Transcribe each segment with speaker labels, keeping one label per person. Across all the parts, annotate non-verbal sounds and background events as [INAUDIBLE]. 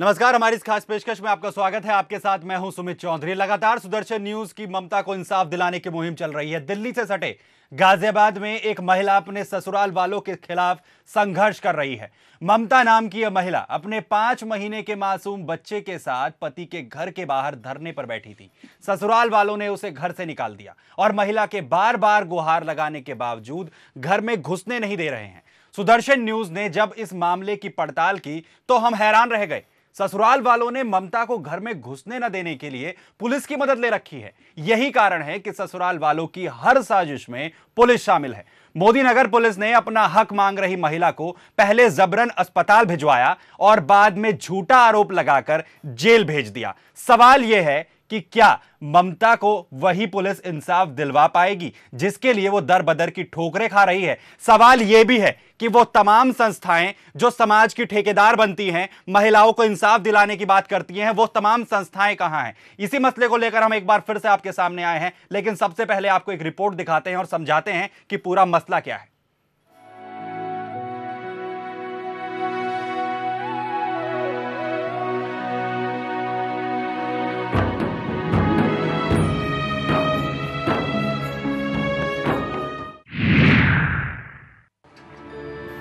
Speaker 1: नमस्कार हमारी इस खास पेशकश में आपका स्वागत है आपके साथ मैं हूं सुमित चौधरी लगातार सुदर्शन न्यूज की ममता को इंसाफ दिलाने की मुहिम चल रही है दिल्ली से सटे गाजियाबाद में एक महिला अपने ससुराल वालों के खिलाफ संघर्ष कर रही है ममता नाम की यह महिला अपने पांच महीने के मासूम बच्चे के साथ पति के घर के बाहर धरने पर बैठी थी ससुराल वालों ने उसे घर से निकाल दिया और महिला के बार बार गुहार लगाने के बावजूद घर में घुसने नहीं दे रहे हैं सुदर्शन न्यूज ने जब इस मामले की पड़ताल की तो हम हैरान रह गए ससुराल वालों ने ममता को घर में घुसने न देने के लिए पुलिस की मदद ले रखी है यही कारण है कि ससुराल वालों की हर साजिश में पुलिस शामिल है मोदी नगर पुलिस ने अपना हक मांग रही महिला को पहले जबरन अस्पताल भिजवाया और बाद में झूठा आरोप लगाकर जेल भेज दिया सवाल यह है कि क्या ममता को वही पुलिस इंसाफ दिलवा पाएगी जिसके लिए वो दर बदर की ठोकरें खा रही है सवाल यह भी है कि वो तमाम संस्थाएं जो समाज की ठेकेदार बनती हैं महिलाओं को इंसाफ दिलाने की बात करती हैं वो तमाम संस्थाएं कहां हैं इसी मसले को लेकर हम एक बार फिर से आपके सामने आए हैं लेकिन सबसे पहले आपको एक रिपोर्ट दिखाते हैं और समझाते हैं कि पूरा मसला क्या है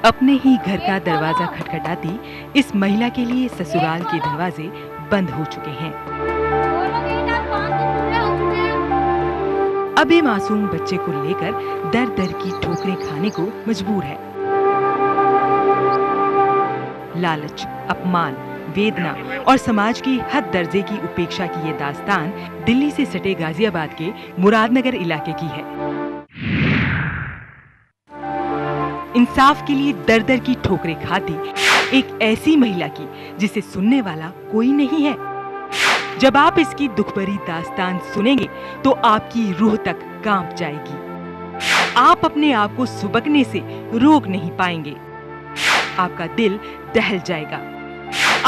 Speaker 2: अपने ही घर का दरवाजा खटखटाती इस महिला के लिए ससुराल के दरवाजे बंद हो चुके हैं अब ये मासूम बच्चे को लेकर दर दर की ठोकरें खाने को मजबूर है लालच अपमान वेदना और समाज की हद दर्जे की उपेक्षा की ये दास्तान दिल्ली से सटे गाजियाबाद के मुरादनगर इलाके की है इंसाफ के लिए दर दर की ठोकरें खाती एक ऐसी महिला की जिसे सुनने वाला कोई नहीं है जब आप इसकी दुख भरी दास्तान सुनेंगे तो आपकी रूह तक कांप जाएगी आप अपने आप को सुबकने से रोक नहीं पाएंगे आपका दिल दहल जाएगा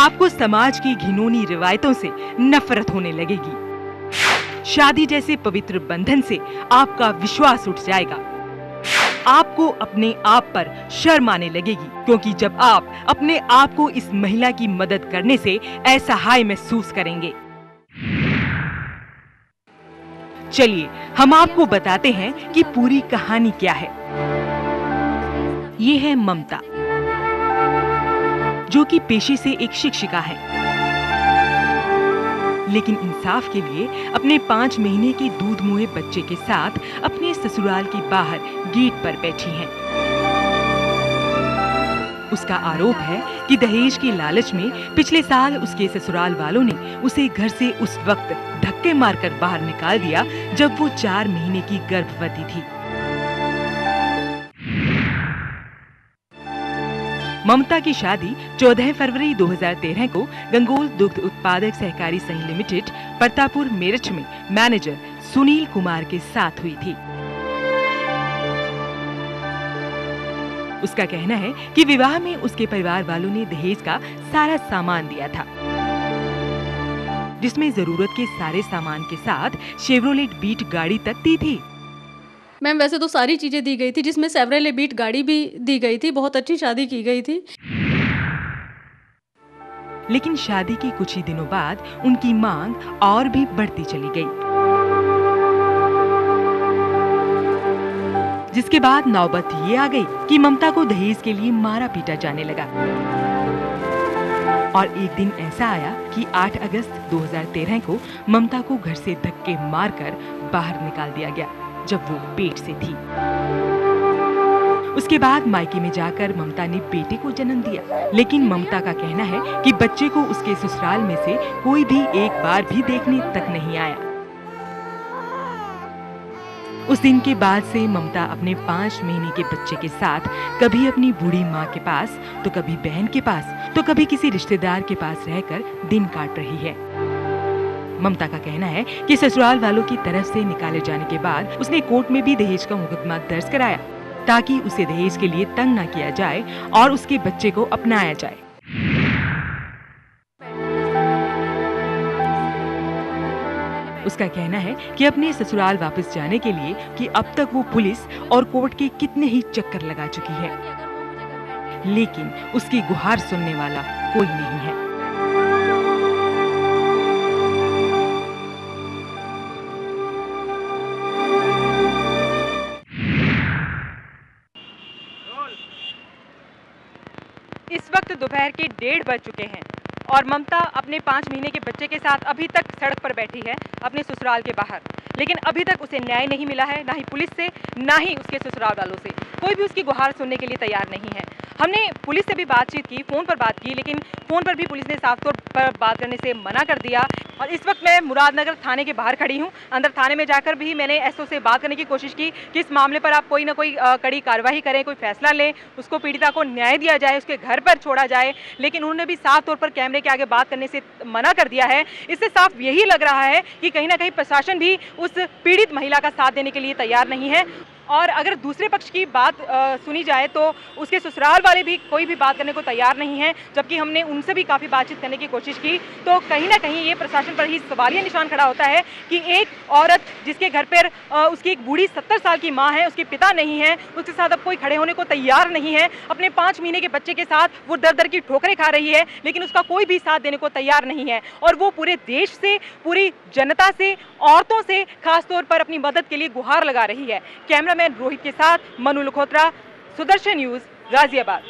Speaker 2: आपको समाज की घिनौनी रिवायतों से नफरत होने लगेगी शादी जैसे पवित्र बंधन से आपका विश्वास उठ जाएगा आपको अपने आप पर शर्म आने लगेगी क्योंकि जब आप अपने आप को इस महिला की मदद करने से असहाय महसूस करेंगे चलिए हम आपको बताते हैं कि पूरी कहानी क्या है ये है ममता जो कि पेशे से एक शिक्षिका है लेकिन इंसाफ के लिए अपने पाँच महीने के दूध मुहे बच्चे के साथ अपने ससुराल के बाहर गेट पर बैठी हैं। उसका आरोप है कि दहेज के लालच में पिछले साल उसके ससुराल वालों ने उसे घर से उस वक्त धक्के मारकर बाहर निकाल दिया जब वो चार महीने की गर्भवती थी ममता की शादी 14 फरवरी 2013 को गंगोल दुग्ध उत्पादक सहकारी संघ लिमिटेड प्रतापुर मेरठ में मैनेजर सुनील कुमार के साथ हुई थी उसका कहना है कि विवाह में उसके परिवार वालों ने दहेज का सारा सामान दिया था जिसमें जरूरत के सारे सामान के साथ शेवरोलेट बीट गाड़ी तक दी थी मैम वैसे तो सारी चीज़ें दी गई थी जिसमें सेवरल
Speaker 3: बीट गाड़ी भी दी गई थी बहुत अच्छी शादी की गई थी
Speaker 2: लेकिन शादी के कुछ ही दिनों बाद उनकी मांग और भी बढ़ती चली गई जिसके बाद नौबत ये आ गई कि ममता को दहेज के लिए मारा पीटा जाने लगा और एक दिन ऐसा आया कि 8 अगस्त 2013 को ममता को घर से धक्के मारकर बाहर निकाल दिया गया जब वो पेट से थी उसके बाद मायके में जाकर ममता ने बेटे को जन्म दिया लेकिन ममता का कहना है कि बच्चे को उसके ससुराल में से कोई भी एक बार भी देखने तक नहीं आया उस दिन के बाद से ममता अपने पाँच महीने के बच्चे के साथ कभी अपनी बूढ़ी माँ के पास तो कभी बहन के पास तो कभी किसी रिश्तेदार के पास रहकर दिन काट रही है ममता का कहना है कि ससुराल वालों की तरफ से निकाले जाने के बाद उसने कोर्ट में भी दहेज का मुकदमा दर्ज कराया ताकि उसे दहेज के लिए तंग न किया जाए और उसके बच्चे को अपनाया जाए उसका कहना है कि अपने ससुराल वापस जाने के लिए कि अब तक वो पुलिस और कोर्ट के कितने ही चक्कर लगा चुकी है लेकिन उसकी गुहार सुनने वाला कोई नहीं है दोपहर के डेढ़ बज चुके हैं और ममता अपने पाँच महीने के बच्चे के साथ अभी तक सड़क पर बैठी है अपने ससुराल के बाहर लेकिन अभी तक उसे न्याय नहीं मिला है ना ही पुलिस से ना ही उसके ससुराल वालों से कोई भी उसकी गुहार सुनने के लिए तैयार नहीं है हमने पुलिस से भी बातचीत की फ़ोन पर बात की लेकिन फ़ोन पर भी पुलिस ने साफ तौर पर बात करने से मना कर दिया और इस वक्त मैं मुरादनगर थाने के बाहर खड़ी हूँ अंदर थाने में जाकर भी मैंने एसओ से बात करने की कोशिश की कि इस मामले पर आप कोई ना कोई कड़ी कार्रवाई करें कोई फैसला लें उसको पीड़िता को न्याय दिया जाए उसके घर पर छोड़ा जाए लेकिन उन्होंने भी साफ तौर पर कैमरे के आगे बात करने से मना कर दिया है इससे साफ यही लग रहा है कि कहीं ना कहीं प्रशासन भी उस उस पीड़ित महिला का साथ देने के लिए तैयार नहीं है और अगर दूसरे पक्ष की बात आ, सुनी जाए तो उसके ससुराल वाले भी कोई भी बात करने को तैयार नहीं है जबकि हमने उनसे भी काफ़ी बातचीत करने की कोशिश की तो कहीं ना कहीं ये प्रशासन पर ही सवालिया निशान खड़ा होता है कि एक औरत जिसके घर पर उसकी एक बूढ़ी सत्तर साल की माँ है उसके पिता नहीं है उसके साथ अब कोई खड़े होने को तैयार नहीं है अपने पाँच महीने के बच्चे के साथ वो दर दर की ठोकरें खा रही है लेकिन उसका कोई भी साथ देने को तैयार नहीं है और वो पूरे देश से पूरी जनता से औरतों से खासतौर पर अपनी मदद के लिए गुहार लगा रही है कैमरा कैमरामैन रोहित के साथ मनु लखोत्रा सुदर्शन न्यूज गाजियाबाद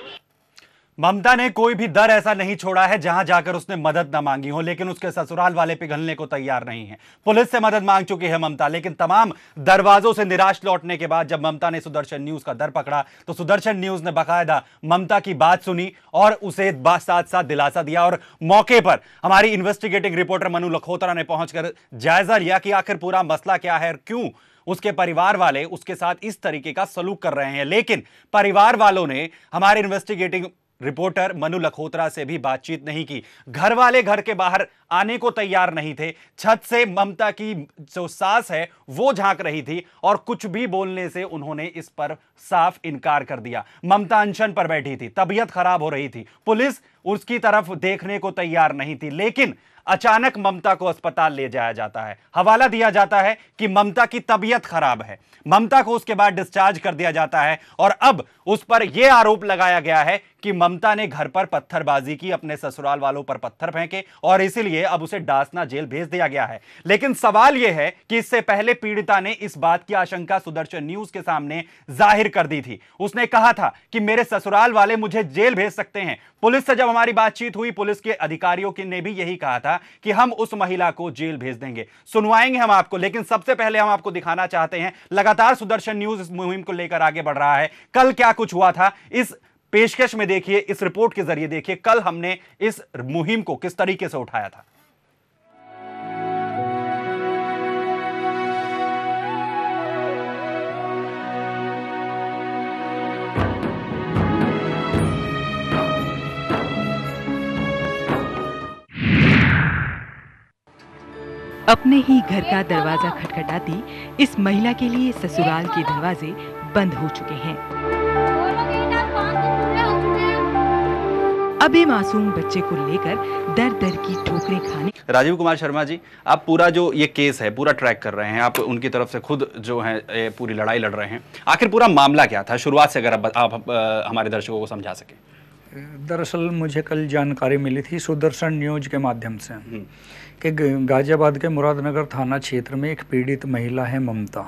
Speaker 1: ममता ने कोई भी दर ऐसा नहीं छोड़ा है जहां जाकर उसने मदद न मांगी हो लेकिन उसके ससुराल वाले पिघलने को तैयार नहीं है पुलिस से मदद मांग चुकी है ममता लेकिन तमाम दरवाजों से निराश लौटने के बाद जब ममता ने सुदर्शन न्यूज का दर पकड़ा तो सुदर्शन न्यूज ने बाकायदा ममता की बात सुनी और उसे साथ साथ दिलासा दिया और मौके पर हमारी इन्वेस्टिगेटिंग रिपोर्टर मनु लखोत्रा ने पहुंचकर जायजा लिया कि आखिर पूरा मसला क्या है और क्यों उसके परिवार वाले उसके साथ इस तरीके का सलूक कर रहे हैं लेकिन परिवार वालों ने हमारे इन्वेस्टिगेटिंग रिपोर्टर मनु लखोत्रा से भी बातचीत नहीं की घर वाले घर के बाहर आने को तैयार नहीं थे छत से ममता की जो सास है वो झांक रही थी और कुछ भी बोलने से उन्होंने इस पर साफ इनकार कर दिया ममता अनशन पर बैठी थी तबीयत खराब हो रही थी पुलिस उसकी तरफ देखने को तैयार नहीं थी लेकिन अचानक ममता को अस्पताल ले जाया जाता है हवाला दिया जाता है कि ममता की तबीयत खराब है ममता को उसके बाद डिस्चार्ज कर दिया जाता है और अब उस पर यह आरोप लगाया गया है कि ममता ने घर पर पत्थरबाजी की अपने ससुराल वालों पर पत्थर फेंके और इसीलिए अब उसे डासना जेल भेज दिया गया है लेकिन सवाल यह है कि इससे पहले पीड़िता ने इस बात की आशंका सुदर्शन न्यूज के सामने जाहिर कर दी थी उसने कहा था कि मेरे ससुराल वाले मुझे जेल भेज सकते हैं पुलिस से जब हमारी बातचीत हुई पुलिस के अधिकारियों के ने भी यही कहा था कि हम उस महिला को जेल भेज देंगे सुनवाएंगे हम आपको लेकिन सबसे पहले हम आपको दिखाना चाहते हैं लगातार सुदर्शन न्यूज इस मुहिम को लेकर आगे बढ़ रहा है कल क्या कुछ हुआ था इस पेशकश में देखिए इस रिपोर्ट के जरिए देखिए कल हमने इस मुहिम को किस तरीके से उठाया था
Speaker 2: अपने ही घर का दरवाजा खटखटाती इस महिला के लिए ससुराल के दरवाजे बंद हो चुके हैं अब ये मासूम बच्चे को लेकर
Speaker 1: दर दर की ठोकरें खाने राजीव कुमार शर्मा जी आप पूरा जो ये केस है पूरा ट्रैक कर रहे हैं आप उनकी तरफ से खुद जो है पूरी लड़ाई लड़ रहे हैं आखिर पूरा मामला क्या था शुरुआत से अगर आप, आप, आप हमारे दर्शकों को समझा सकें
Speaker 4: दरअसल मुझे कल जानकारी मिली थी सुदर्शन न्यूज के माध्यम से कि गाजियाबाद के मुरादनगर थाना क्षेत्र में एक पीड़ित महिला है ममता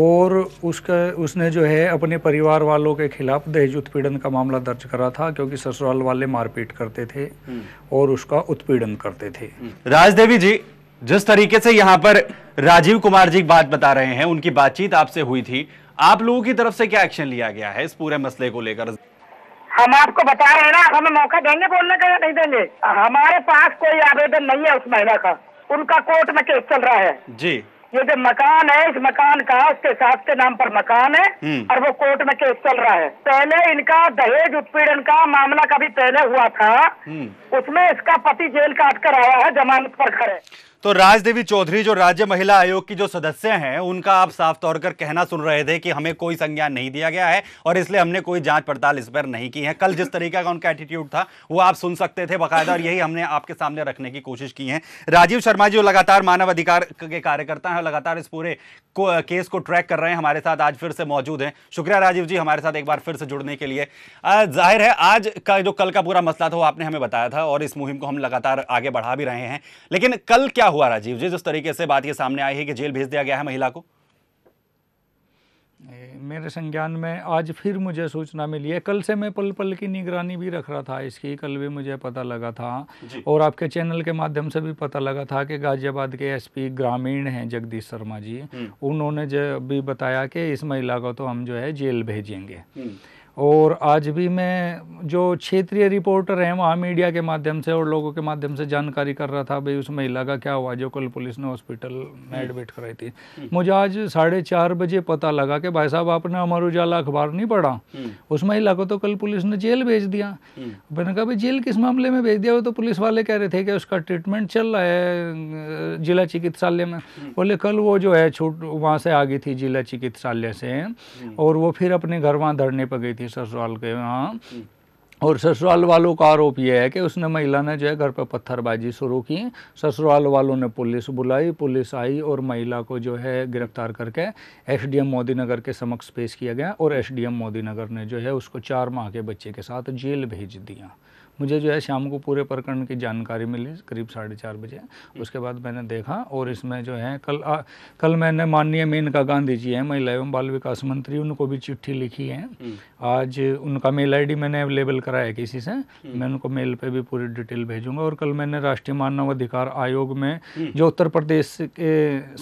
Speaker 4: और उसका उसने जो है अपने परिवार वालों के खिलाफ दहेज उत्पीड़न का मामला दर्ज करा था क्योंकि ससुराल वाले मारपीट करते थे और उसका उत्पीड़न करते थे राजदेवी जी जिस तरीके से यहाँ पर राजीव
Speaker 1: कुमार जी बात बता रहे हैं उनकी बातचीत आपसे हुई थी आप लोगों की तरफ से क्या एक्शन लिया गया है इस पूरे मसले को लेकर
Speaker 3: हम आपको बता रहे हैं ना हमें मौका देंगे बोलने का या नहीं देंगे हमारे पास कोई आवेदन नहीं है उस महिला का उनका कोर्ट में केस चल रहा है जी ये जो मकान है इस मकान का उसके साथ के नाम पर मकान है हम्म। और वो कोर्ट में केस चल
Speaker 5: रहा है पहले इनका दहेज उत्पीड़न का मामला कभी पहले हुआ था हम्म। उसमें इसका पति जेल काट कर आया है जमानत पर खड़े
Speaker 1: तो राजदेवी चौधरी जो राज्य महिला आयोग की जो सदस्य हैं उनका आप साफ तौर पर कहना सुन रहे थे कि हमें कोई संज्ञान नहीं दिया गया है और इसलिए हमने कोई जांच पड़ताल इस पर नहीं की है कल जिस तरीके का उनका एटीट्यूड था वो आप सुन सकते थे बाकायदा और यही हमने आपके सामने रखने की कोशिश की है राजीव शर्मा जी जो लगातार मानव अधिकार के कार्यकर्ता हैं लगातार इस पूरे को, केस को ट्रैक कर रहे हैं हमारे साथ आज फिर से मौजूद हैं शुक्रिया राजीव जी हमारे साथ एक बार फिर से जुड़ने के लिए जाहिर है आज का जो कल का पूरा मसला था वो आपने हमें बताया था और इस मुहिम को हम लगातार आगे बढ़ा भी रहे हैं लेकिन कल क्या हुआ राजीव जी जिस तरीके से बात ये सामने आई है कि जेल भेज दिया गया है महिला को
Speaker 4: मेरे संज्ञान में आज फिर मुझे सूचना मिली है कल से मैं पल पल की निगरानी भी रख रहा था इसकी कल भी मुझे पता लगा था और आपके चैनल के माध्यम से भी पता लगा था कि गाजियाबाद के एसपी ग्रामीण हैं जगदीश शर्मा जी हम्म। उन्होंने जो भी बताया कि इस महिला को तो हम जो है जेल भेजेंगे हम्म। और आज भी मैं जो क्षेत्रीय रिपोर्टर हैं वहाँ मीडिया के माध्यम से और लोगों के माध्यम से जानकारी कर रहा था भाई उस महिला का क्या हुआ जो कल पुलिस ने हॉस्पिटल में एडमिट हम्म। कराई थी हम्म। मुझे आज साढ़े चार बजे पता लगा कि भाई साहब आपने अमर उजाला अखबार नहीं पढ़ा हम्म। उस महिला को तो कल पुलिस ने जेल भेज दिया मैंने कहा भाई जेल किस मामले में भेज दिया वो तो पुलिस वाले कह रहे थे कि उसका ट्रीटमेंट चल रहा है जिला चिकित्सालय में बोले कल वो जो है छूट वहाँ से आ गई थी जिला चिकित्सालय से और वो फिर अपने घर वहाँ धरने पर गई थी थी ससुराल के यहाँ हम्म। और ससुराल वालों का आरोप यह है कि उसने महिला ने जो है घर पर पत्थरबाजी शुरू की ससुराल वालों ने पुलिस बुलाई पुलिस आई और महिला को जो है गिरफ्तार करके एसडीएम मोदी नगर के समक्ष पेश किया गया और एसडीएम मोदी नगर ने जो है उसको चार माह के बच्चे के साथ जेल भेज दिया मुझे जो है शाम को पूरे प्रकरण की जानकारी मिली करीब साढ़े चार बजे उसके बाद मैंने देखा और इसमें जो है कल आ, कल मैंने माननीय मेनका गांधी जी हैं महिला एवं बाल विकास मंत्री उनको भी चिट्ठी लिखी है हम्म। आज उनका मेल आईडी मैंने अवेलेबल कराया किसी से हम्म। मैं उनको मेल पर भी पूरी डिटेल भेजूंगा और कल मैंने राष्ट्रीय मानवाधिकार आयोग में हम्म। जो उत्तर प्रदेश के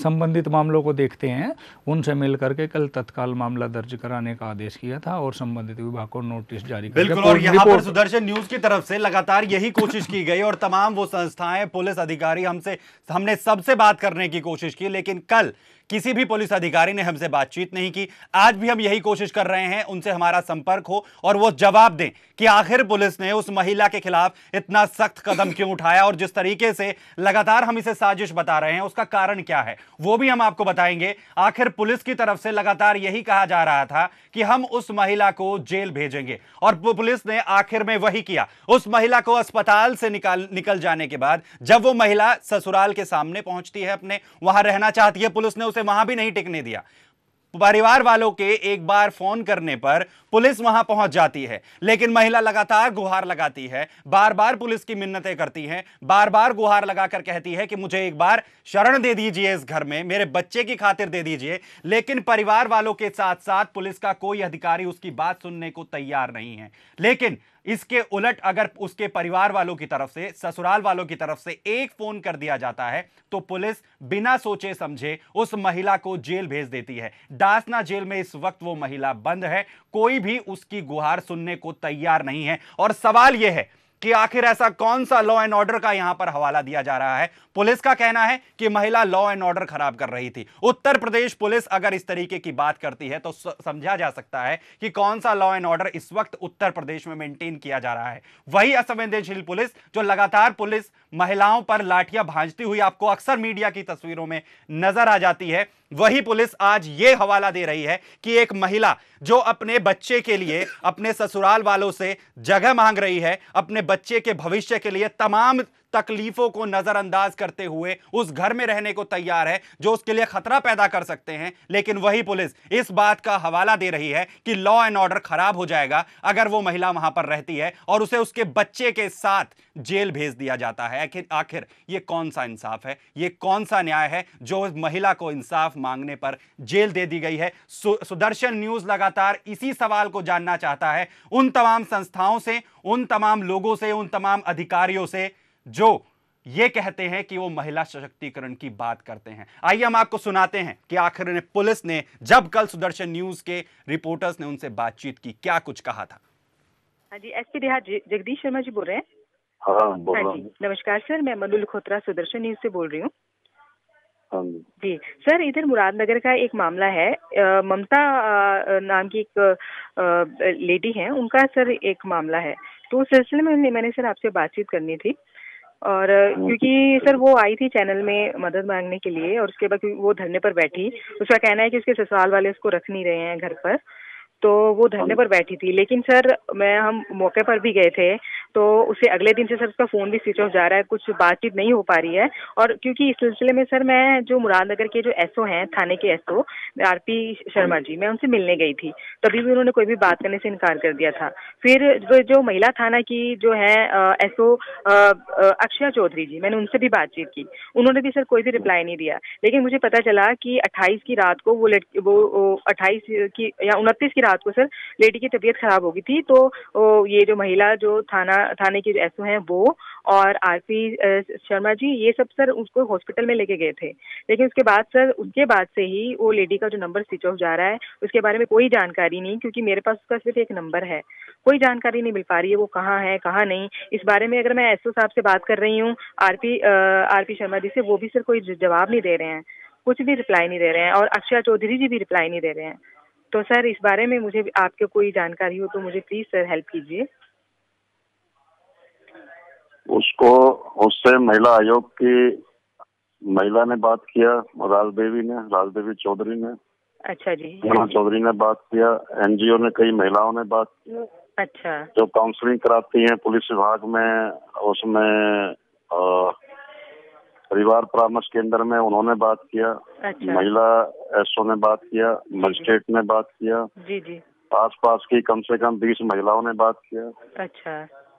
Speaker 4: संबंधित मामलों को देखते हैं उनसे मिल करके कल तत्काल मामला दर्ज कराने का आदेश किया था और संबंधित विभाग को नोटिस जारी कर
Speaker 1: सुदर्शन न्यूज की तरफ तरफ से लगातार यही कोशिश की गई और तमाम वो संस्थाएं पुलिस अधिकारी हमसे हमने सबसे बात करने की कोशिश की लेकिन कल किसी भी पुलिस अधिकारी ने हमसे बातचीत नहीं की आज भी हम यही कोशिश कर रहे हैं उनसे हमारा संपर्क हो और वो जवाब दें कि आखिर पुलिस ने उस महिला के खिलाफ इतना सख्त कदम क्यों उठाया और जिस तरीके से लगातार हम इसे साजिश बता रहे हैं उसका कारण क्या है वो भी हम आपको बताएंगे आखिर पुलिस की तरफ से लगातार यही कहा जा रहा था कि हम उस महिला को जेल भेजेंगे और पुलिस ने आखिर में वही किया उस महिला को अस्पताल से निकाल निकल जाने के बाद जब वो महिला ससुराल के सामने पहुंचती है अपने वहां रहना चाहती है पुलिस ने उसे उसे वहां भी नहीं टिकने दिया परिवार वालों के एक बार फोन करने पर पुलिस वहां पहुंच जाती है लेकिन महिला लगातार गुहार लगाती है बार बार पुलिस की मिन्नतें करती हैं बार बार गुहार लगाकर कहती है कि मुझे एक बार शरण दे दीजिए इस घर में मेरे बच्चे की खातिर दे दीजिए लेकिन परिवार वालों के साथ साथ पुलिस का कोई अधिकारी उसकी बात सुनने को तैयार नहीं है लेकिन इसके उलट अगर उसके परिवार वालों की तरफ से ससुराल वालों की तरफ से एक फोन कर दिया जाता है तो पुलिस बिना सोचे समझे उस महिला को जेल भेज देती है डासना जेल में इस वक्त वो महिला बंद है कोई भी उसकी गुहार सुनने को तैयार नहीं है और सवाल यह है कि आखिर ऐसा कौन सा लॉ एंड ऑर्डर का यहां पर हवाला दिया जा रहा है पुलिस का कहना है कि महिला लॉ एंड ऑर्डर खराब कर रही थी उत्तर प्रदेश पुलिस अगर इस तरीके की बात करती है तो समझा जा सकता है कि कौन सा लॉ एंड ऑर्डर इस वक्त उत्तर प्रदेश में मेंटेन किया जा रहा है वही असंवेदनशील पुलिस जो लगातार पुलिस महिलाओं पर लाठियां भांजती हुई आपको अक्सर मीडिया की तस्वीरों में नजर आ जाती है वही पुलिस आज ये हवाला दे रही है कि एक महिला जो अपने बच्चे के लिए अपने ससुराल वालों से जगह मांग रही है अपने बच्चे के भविष्य के लिए तमाम तकलीफों को नजरअंदाज करते हुए उस घर में रहने को तैयार है जो उसके लिए खतरा पैदा कर सकते हैं लेकिन वही पुलिस इस बात का हवाला दे रही है कि लॉ एंड ऑर्डर खराब हो जाएगा अगर वो महिला वहां पर रहती है और उसे उसके बच्चे के साथ जेल भेज दिया जाता है आखिर ये कौन सा इंसाफ है ये कौन सा न्याय है जो महिला को इंसाफ मांगने पर जेल दे दी गई है सु, सुदर्शन न्यूज लगातार इसी सवाल को जानना चाहता है उन तमाम संस्थाओं से उन तमाम लोगों से उन तमाम अधिकारियों से जो ये कहते हैं कि वो महिला सशक्तिकरण की बात करते हैं आइए हम आपको सुनाते हैं कि आखिर ने पुलिस ने जब कल सुदर्शन न्यूज के रिपोर्टर्स ने उनसे बातचीत की क्या कुछ कहा था
Speaker 3: हाँ जी एस पी बिहार जगदीश शर्मा जी बोल रहे हैं
Speaker 1: हाँ, हाँ, हाँ जी
Speaker 3: नमस्कार सर मैं मनुल खोत्रा सुदर्शन न्यूज से बोल रही हूँ हाँ जी सर इधर मुरादनगर का एक मामला है ममता नाम की एक लेडी है उनका सर एक मामला है तो उस सिलसिले में मैंने सर आपसे बातचीत करनी थी और हाँ। क्योंकि सर वो आई थी चैनल में मदद मांगने के लिए और उसके बाद वो धरने पर बैठी उसका कहना है कि उसके ससुराल वाले उसको रख नहीं रहे हैं घर पर तो वो धरने पर बैठी थी लेकिन सर मैं हम मौके पर भी गए थे तो उसे अगले दिन से सर उसका फोन भी स्विच ऑफ जा रहा है कुछ बातचीत नहीं हो पा रही है और क्योंकि इस सिलसिले में सर मैं जो मुरादनगर के जो एसओ हैं थाने के एसओ आरपी शर्मा जी मैं उनसे मिलने गई थी तभी भी उन्होंने कोई भी बात करने से इनकार कर दिया था फिर जो महिला थाना की जो है एसओ अक्षया चौधरी जी मैंने उनसे भी बातचीत की उन्होंने भी सर कोई भी रिप्लाई नहीं दिया लेकिन मुझे पता चला कि अट्ठाईस की रात को वो लड़की वो अट्ठाईस की या उनतीस की रात को सर लेडी की तबीयत खराब हो गई थी तो ये जो महिला जो थाना थाने के एसओ है वो और आरपी शर्मा जी ये सब सर उसको हॉस्पिटल में लेके गए थे लेकिन उसके बाद सर उनके बाद से ही वो लेडी का जो नंबर स्विच ऑफ जा रहा है उसके बारे में कोई जानकारी नहीं क्योंकि मेरे पास उसका सिर्फ एक नंबर है कोई जानकारी नहीं मिल पा रही है वो कहाँ है कहाँ नहीं इस बारे में अगर मैं एसओ साहब से बात कर रही हूँ आरपी आरपी शर्मा जी से वो भी सर कोई जवाब नहीं दे रहे हैं कुछ भी रिप्लाई नहीं दे रहे हैं और अक्षय चौधरी जी भी रिप्लाई नहीं दे रहे हैं तो सर इस बारे में मुझे आपके कोई जानकारी हो तो मुझे प्लीज सर हेल्प कीजिए
Speaker 6: उसको उससे महिला आयोग की महिला ने बात किया राज देवी ने राज देवी चौधरी ने
Speaker 3: अच्छा जी चौधरी
Speaker 6: ने बात किया एनजीओ ने कई महिलाओं ने
Speaker 3: बात अच्छा
Speaker 6: जो काउंसलिंग कराती हैं पुलिस विभाग में उसमें परिवार परामर्श केंद्र में उन्होंने बात किया अच्छा। महिला एसओ ने बात किया मजिस्ट्रेट ने बात किया जी जी आस पास की कम से कम बीस महिलाओं ने बात किया अच्छा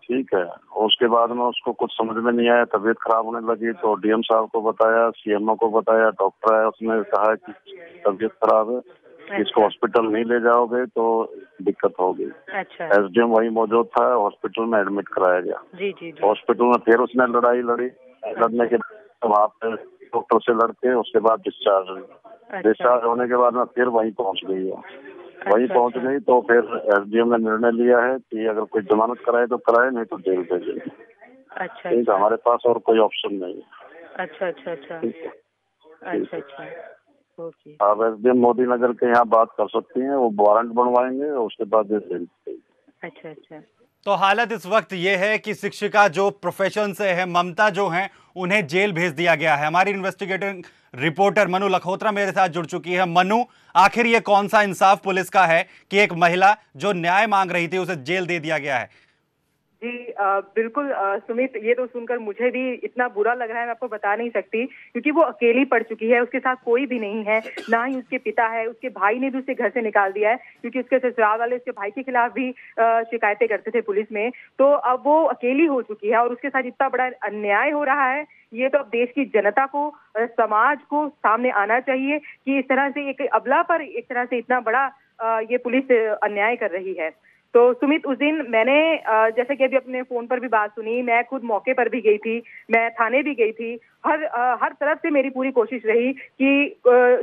Speaker 6: ठीक है उसके बाद में उसको कुछ समझ में नहीं आया तबीयत खराब होने लगी तो डीएम साहब को बताया सीएमओ को बताया डॉक्टर आया उसने कहा कि तबीयत खराब है इसको अच्छा। हॉस्पिटल नहीं ले जाओगे तो दिक्कत होगी अच्छा एसडीएम वही मौजूद था हॉस्पिटल में एडमिट कराया गया जी जी हॉस्पिटल में फिर उसने लड़ाई लड़ी लड़ने के तो वहाँ पे डॉक्टर से लड़के उसके बाद डिस्चार्ज हुई डिस्चार्ज अच्छा। होने के बाद में फिर वहीं पहुँच गई है वही अच्छा, पहुँच पहुंच अच्छा। गई तो फिर एसडीएम ने निर्णय लिया है कि अगर कोई जमानत कराए तो कराए नहीं तो जेल भेजे अच्छा ठीक है हमारे पास और कोई ऑप्शन नहीं है अच्छा अच्छा अच्छा अच्छा अच्छा ओके आप एसडीएम मोदी नगर के यहाँ बात कर सकती हैं वो वारंट बनवाएंगे उसके बाद जेल
Speaker 1: अच्छा अच्छा तो हालत इस वक्त ये है कि शिक्षिका जो प्रोफेशन से है ममता जो है उन्हें जेल भेज दिया गया है हमारी इन्वेस्टिगेटिंग रिपोर्टर मनु लखोत्रा मेरे साथ जुड़ चुकी है मनु आखिर ये कौन सा इंसाफ पुलिस का है कि एक महिला जो न्याय मांग रही थी उसे जेल दे दिया गया है
Speaker 3: जी आ, बिल्कुल आ, सुमित ये तो सुनकर मुझे भी इतना बुरा लग रहा है मैं आपको बता नहीं सकती क्योंकि वो अकेली पड़ चुकी है उसके साथ कोई भी नहीं है ना ही उसके पिता है उसके भाई ने भी उसे घर से निकाल दिया है क्योंकि उसके ससुराल वाले उसके भाई के खिलाफ भी शिकायतें करते थे पुलिस में तो अब वो अकेली हो चुकी है और उसके साथ इतना बड़ा अन्याय हो रहा है ये तो अब देश की जनता को समाज को सामने आना चाहिए कि इस तरह से एक अबला पर एक तरह से इतना बड़ा ये पुलिस अन्याय कर रही है तो सुमित उस दिन मैंने जैसे कि अभी अपने फोन पर भी बात सुनी मैं खुद मौके पर भी गई थी मैं थाने भी गई थी हर हर तरफ से मेरी पूरी कोशिश रही कि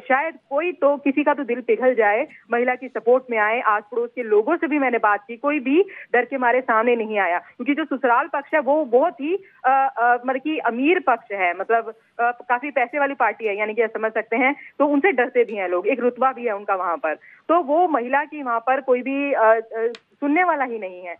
Speaker 3: शायद कोई तो किसी का तो दिल पिघल जाए महिला की सपोर्ट में आए आस पड़ोस के लोगों से भी मैंने बात की कोई भी डर के मारे सामने नहीं आया क्योंकि जो ससुराल पक्ष है वो बहुत ही मतलब की अमीर पक्ष है मतलब काफी पैसे वाली पार्टी है यानी कि समझ सकते हैं तो उनसे डरते भी हैं लोग एक रुतबा भी है उनका वहां पर तो वो महिला की वहां पर कोई भी सुनने वाला ही नहीं है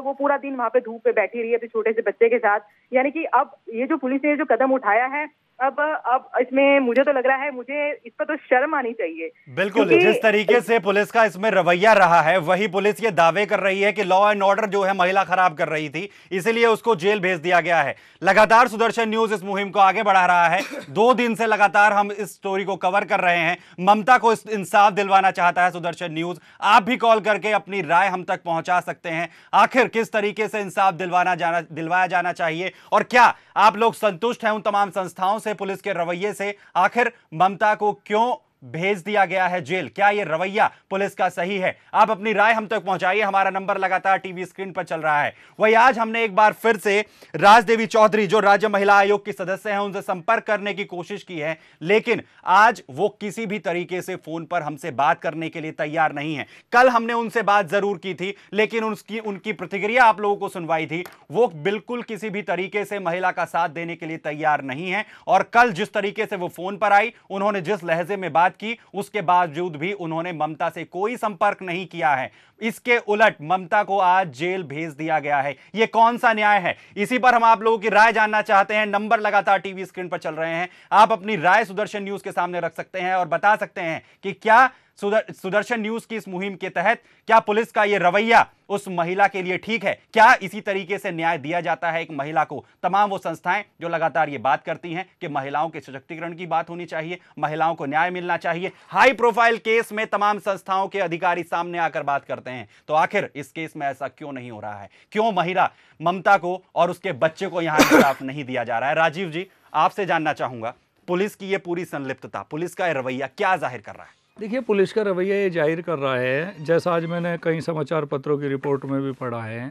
Speaker 3: वो पूरा दिन वहां पे धूप पे बैठी रही है अपने छोटे से बच्चे के साथ यानी कि अब ये जो पुलिस ने जो कदम उठाया है अब अब इसमें मुझे तो लग रहा है मुझे इस पर तो शर्म आनी चाहिए
Speaker 1: बिल्कुल जिस तरीके से पुलिस का इसमें रवैया रहा है वही पुलिस ये दावे कर रही है कि लॉ एंड ऑर्डर जो है महिला खराब कर रही थी इसीलिए उसको जेल भेज दिया गया है लगातार सुदर्शन न्यूज इस मुहिम को आगे बढ़ा रहा है दो दिन से लगातार हम इस स्टोरी को कवर कर रहे हैं ममता को इंसाफ दिलवाना चाहता है सुदर्शन न्यूज आप भी कॉल करके अपनी राय हम तक पहुंचा सकते हैं आखिर किस तरीके से इंसाफ दिलवाना जाना दिलवाया जाना चाहिए और क्या आप लोग संतुष्ट हैं उन तमाम संस्थाओं से पुलिस के रवैये से आखिर ममता को क्यों भेज दिया गया है जेल क्या यह रवैया पुलिस का सही है आप अपनी राय हम तक तो पहुंचाइए हमारा नंबर लगातार टीवी स्क्रीन पर चल रहा है वही आज हमने एक बार फिर से राजदेवी चौधरी जो राज्य महिला आयोग की सदस्य हैं उनसे संपर्क करने की कोशिश की है लेकिन आज वो किसी भी तरीके से फोन पर हमसे बात करने के लिए तैयार नहीं है कल हमने उनसे बात जरूर की थी लेकिन उसकी उनकी प्रतिक्रिया आप लोगों को सुनवाई थी वो बिल्कुल किसी भी तरीके से महिला का साथ देने के लिए तैयार नहीं है और कल जिस तरीके से वो फोन पर आई उन्होंने जिस लहजे में बात बात की उसके बावजूद भी उन्होंने ममता से कोई संपर्क नहीं किया है इसके उलट ममता को आज जेल भेज दिया गया है यह कौन सा न्याय है इसी पर हम आप लोगों की राय जानना चाहते हैं नंबर लगातार टीवी स्क्रीन पर चल रहे हैं आप अपनी राय सुदर्शन न्यूज के सामने रख सकते हैं और बता सकते हैं कि क्या सुदर्शन न्यूज की इस मुहिम के तहत क्या पुलिस का यह रवैया उस महिला के लिए ठीक है क्या इसी तरीके से न्याय दिया जाता है एक महिला को तमाम वो संस्थाएं जो लगातार ये बात करती हैं कि महिलाओं के सशक्तिकरण की बात होनी चाहिए महिलाओं को न्याय मिलना चाहिए हाई प्रोफाइल केस में तमाम संस्थाओं के अधिकारी सामने आकर बात करते हैं तो आखिर इस केस में ऐसा क्यों नहीं हो रहा है क्यों महिला ममता को और उसके बच्चे को यहां इंसाफ नहीं दिया जा रहा है राजीव जी आपसे जानना चाहूंगा पुलिस की यह पूरी संलिप्तता पुलिस का रवैया क्या जाहिर कर रहा है
Speaker 4: देखिए पुलिस का रवैया ये जाहिर कर रहा है जैसा आज मैंने कई समाचार पत्रों की रिपोर्ट में भी पढ़ा है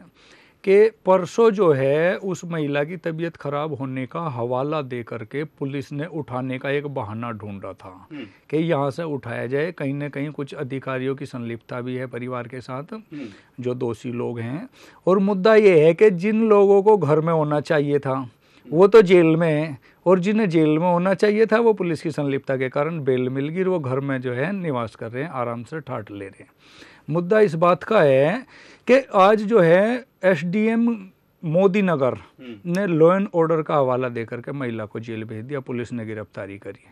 Speaker 4: कि परसों जो है उस महिला की तबीयत खराब होने का हवाला दे करके पुलिस ने उठाने का एक बहाना ढूंढा था हम्म। कि यहाँ से उठाया जाए कहीं ना कहीं कुछ अधिकारियों की संलिप्तता भी है परिवार के साथ हम्म। जो दोषी लोग हैं और मुद्दा ये है कि जिन लोगों को घर में होना चाहिए था वो तो जेल में है और जिन्हें जेल में होना चाहिए था वो पुलिस की संलिप्तता के कारण बेल मिल गई वो घर में जो है निवास कर रहे हैं आराम से ठाट ले रहे हैं मुद्दा इस बात का है कि आज जो है एस मोदी नगर हम्म। ने लॉ एंड ऑर्डर का हवाला देकर के महिला को जेल भेज दिया पुलिस ने गिरफ्तारी करी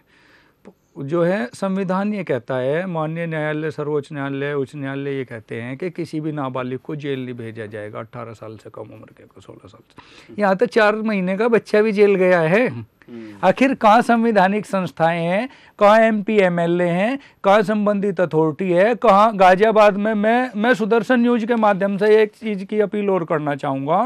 Speaker 4: जो है संविधान ये कहता है माननीय न्यायालय सर्वोच्च न्यायालय उच्च न्यायालय ये कहते हैं कि किसी भी नाबालिग को जेल नहीं भेजा जाएगा अट्ठारह साल से कम उम्र के को सोलह साल से हम्म। यहाँ तक तो चार महीने का बच्चा भी जेल गया है हम्म। हम्म। आखिर कहाँ संवैधानिक संस्थाएं हैं कहाँ M P M L A हैं कहाँ संबंधित अथॉरिटी है कहाँ गाजियाबाद में मैं मैं सुदर्शन न्यूज के माध्यम से एक चीज़ की अपील और करना चाहूँगा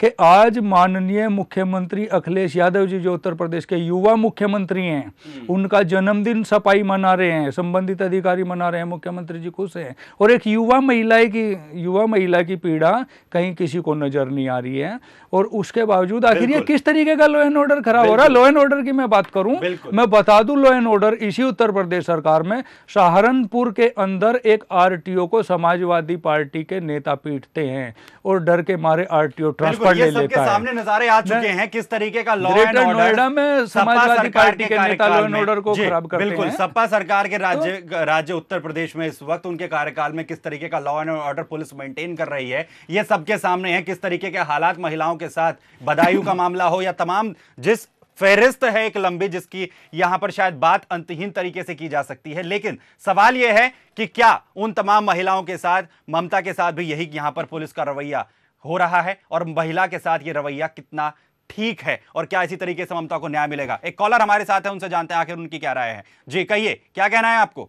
Speaker 4: कि आज माननीय मुख्यमंत्री अखिलेश यादव जी जो उत्तर प्रदेश के युवा मुख्यमंत्री हैं हम्म। उनका जन्मदिन सपाई मना रहे हैं संबंधित अधिकारी मना रहे हैं मुख्यमंत्री जी खुश हैं और एक युवा महिला की युवा महिला की पीड़ा कहीं किसी को नजर नहीं आ रही है और उसके बावजूद आखिर ये किस तरीके का लॉ एंड ऑर्डर खराब हो रहा है लॉ एंड ऑर्डर की मैं बात करूं मैं बता दूं लॉ एंड ऑर्डर इसी उत्तर प्रदेश सरकार में सहारनपुर के अंदर एक आरटीओ को समाजवादी पार्टी के नेता पीटते हैं और डर के मारे आरटीओ ट्रांसफर ले लेता है सामने
Speaker 1: नजारे आ चुके हैं किस तरीके का लॉ एंड ऑर्डर नोएडा में समाजवादी पार्टी के नेता लॉ एंड ऑर्डर को खराब करते हैं बिल्कुल सपा सरकार के राज्य तो राज्य उत्तर प्रदेश में इस वक्त उनके कार्यकाल में किस तरीके का law and order police maintain कर रही है ये सबके सामने है किस तरीके के हालात महिलाओं के साथ बदायूं का [LAUGHS] मामला हो या तमाम जिस फेहरिस्त है एक लंबी जिसकी यहां पर शायद बात अंतहीन तरीके से की जा सकती है लेकिन सवाल यह है कि क्या उन तमाम महिलाओं के साथ ममता के साथ भी यही यहां पर पुलिस का रवैया हो रहा है और महिला के साथ ये रवैया कितना ठीक है और क्या इसी तरीके से ममता को न्याय मिलेगा एक कॉलर हमारे साथ है उनसे जानते हैं आखिर उनकी क्या राय है जी कहिए क्या कहना है आपको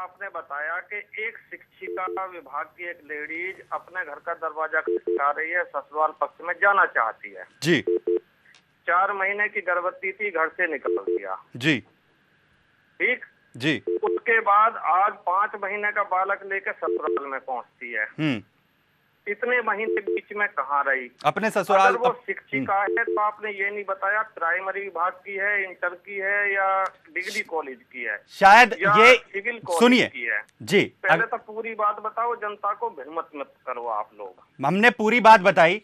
Speaker 5: आपने बताया कि एक शिक्षिका विभाग की एक लेडीज अपने घर का दरवाजा खटका रही है ससुराल पक्ष में जाना चाहती है जी चार महीने की गर्भवती थी घर से निकल दिया जी ठीक जी उसके बाद आज पांच महीने का बालक लेकर ससुराल में पहुंचती है हम्म। इतने महीने बीच में कहाँ रही
Speaker 1: अपने ससुराल वो अप...
Speaker 5: शिक्षिका हम्म। है तो आपने ये नहीं बताया प्राइमरी विभाग की है इंटर की है या डिग्री कॉलेज की है
Speaker 1: शायद ये सिविल सुनिए जी पहले अग... तो
Speaker 5: पूरी बात बताओ जनता को भिड़मत मत करो आप लोग
Speaker 1: हमने पूरी बात बताई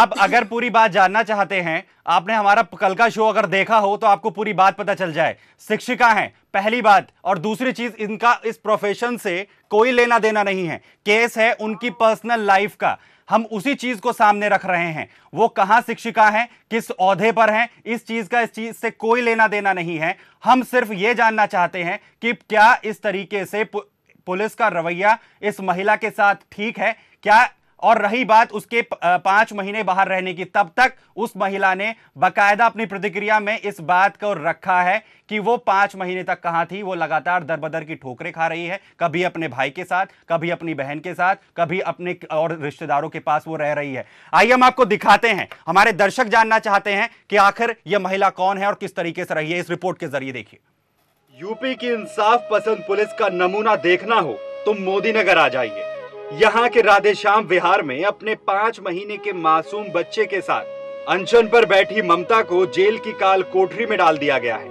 Speaker 1: आप अगर पूरी बात जानना चाहते हैं आपने हमारा कल का शो अगर देखा हो तो आपको पूरी बात पता चल जाए शिक्षिका है पहली बात और दूसरी चीज इनका इस प्रोफेशन से कोई लेना देना नहीं है केस है उनकी पर्सनल लाइफ का हम उसी चीज को सामने रख रहे हैं वो कहाँ शिक्षिका हैं किस औहदे पर हैं इस चीज का इस चीज से कोई लेना देना नहीं है हम सिर्फ ये जानना चाहते हैं कि क्या इस तरीके से पुलिस का रवैया इस महिला के साथ ठीक है क्या और रही बात उसके पांच महीने बाहर रहने की तब तक उस महिला ने बाकायदा अपनी प्रतिक्रिया में इस बात को रखा है कि वो पांच महीने तक कहां थी वो लगातार दर बदर की ठोकरें खा रही है कभी अपने भाई के साथ कभी अपनी बहन के साथ कभी अपने और रिश्तेदारों के पास वो रह रही है आइए हम आपको दिखाते हैं हमारे दर्शक जानना चाहते हैं कि आखिर यह महिला कौन है और किस तरीके से रही है इस रिपोर्ट के जरिए देखिए यूपी की इंसाफ पसंद पुलिस का नमूना देखना हो तो मोदी नगर आ जाइए यहाँ के राधेश्याम विहार में अपने पाँच महीने के मासूम बच्चे के साथ अनशन पर बैठी ममता को जेल की काल कोठरी में डाल दिया गया है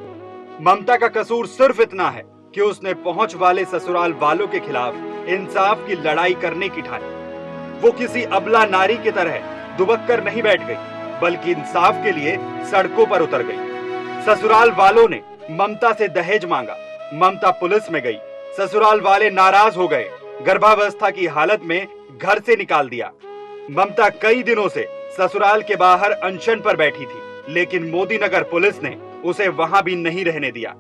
Speaker 1: ममता का कसूर सिर्फ इतना है कि उसने पहुंच वाले ससुराल वालों के खिलाफ इंसाफ की लड़ाई करने की ठानी वो किसी अबला नारी की तरह दुबक कर नहीं बैठ गई बल्कि इंसाफ के लिए सड़कों पर उतर गई ससुराल वालों ने ममता से दहेज मांगा ममता पुलिस में गई ससुराल वाले नाराज हो गए गर्भावस्था की हालत में घर से निकाल दिया ममता कई दिनों से ससुराल के बाहर अनशन पर बैठी थी लेकिन मोदी नगर पुलिस ने उसे वहां भी नहीं रहने दिया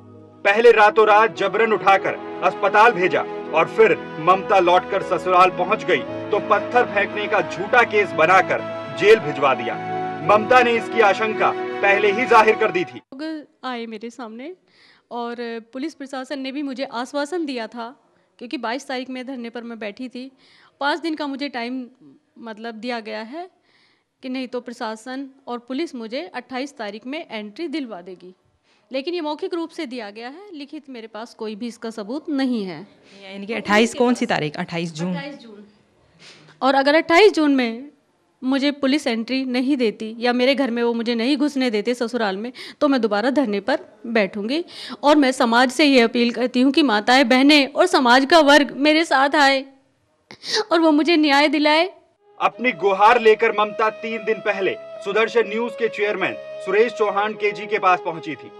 Speaker 1: पहले रातों रात जबरन उठाकर अस्पताल भेजा और फिर ममता लौटकर ससुराल पहुंच गई तो पत्थर फेंकने का झूठा केस बनाकर जेल भिजवा दिया ममता ने इसकी आशंका पहले ही जाहिर कर दी थी
Speaker 3: आए मेरे सामने और पुलिस प्रशासन ने भी मुझे आश्वासन दिया था क्योंकि 22 तारीख में धरने पर मैं बैठी थी पाँच दिन का मुझे टाइम मतलब दिया गया है कि नहीं तो प्रशासन और पुलिस मुझे 28 तारीख में एंट्री दिलवा देगी लेकिन ये मौखिक रूप से दिया गया है लिखित मेरे पास कोई भी इसका सबूत नहीं है यानी कि 28 कौन सी
Speaker 2: तारीख 28 जून
Speaker 3: 28 जून और अगर 28 जून में मुझे पुलिस एंट्री नहीं देती या मेरे घर में वो मुझे नहीं घुसने देते ससुराल में तो मैं दोबारा धरने पर बैठूंगी और मैं समाज से ये अपील करती हूँ कि माताएं बहनें और समाज का वर्ग मेरे साथ आए और वो मुझे न्याय दिलाए
Speaker 1: अपनी गुहार लेकर ममता तीन दिन पहले सुदर्शन न्यूज के चेयरमैन सुरेश चौहान के जी के पास पहुंची थी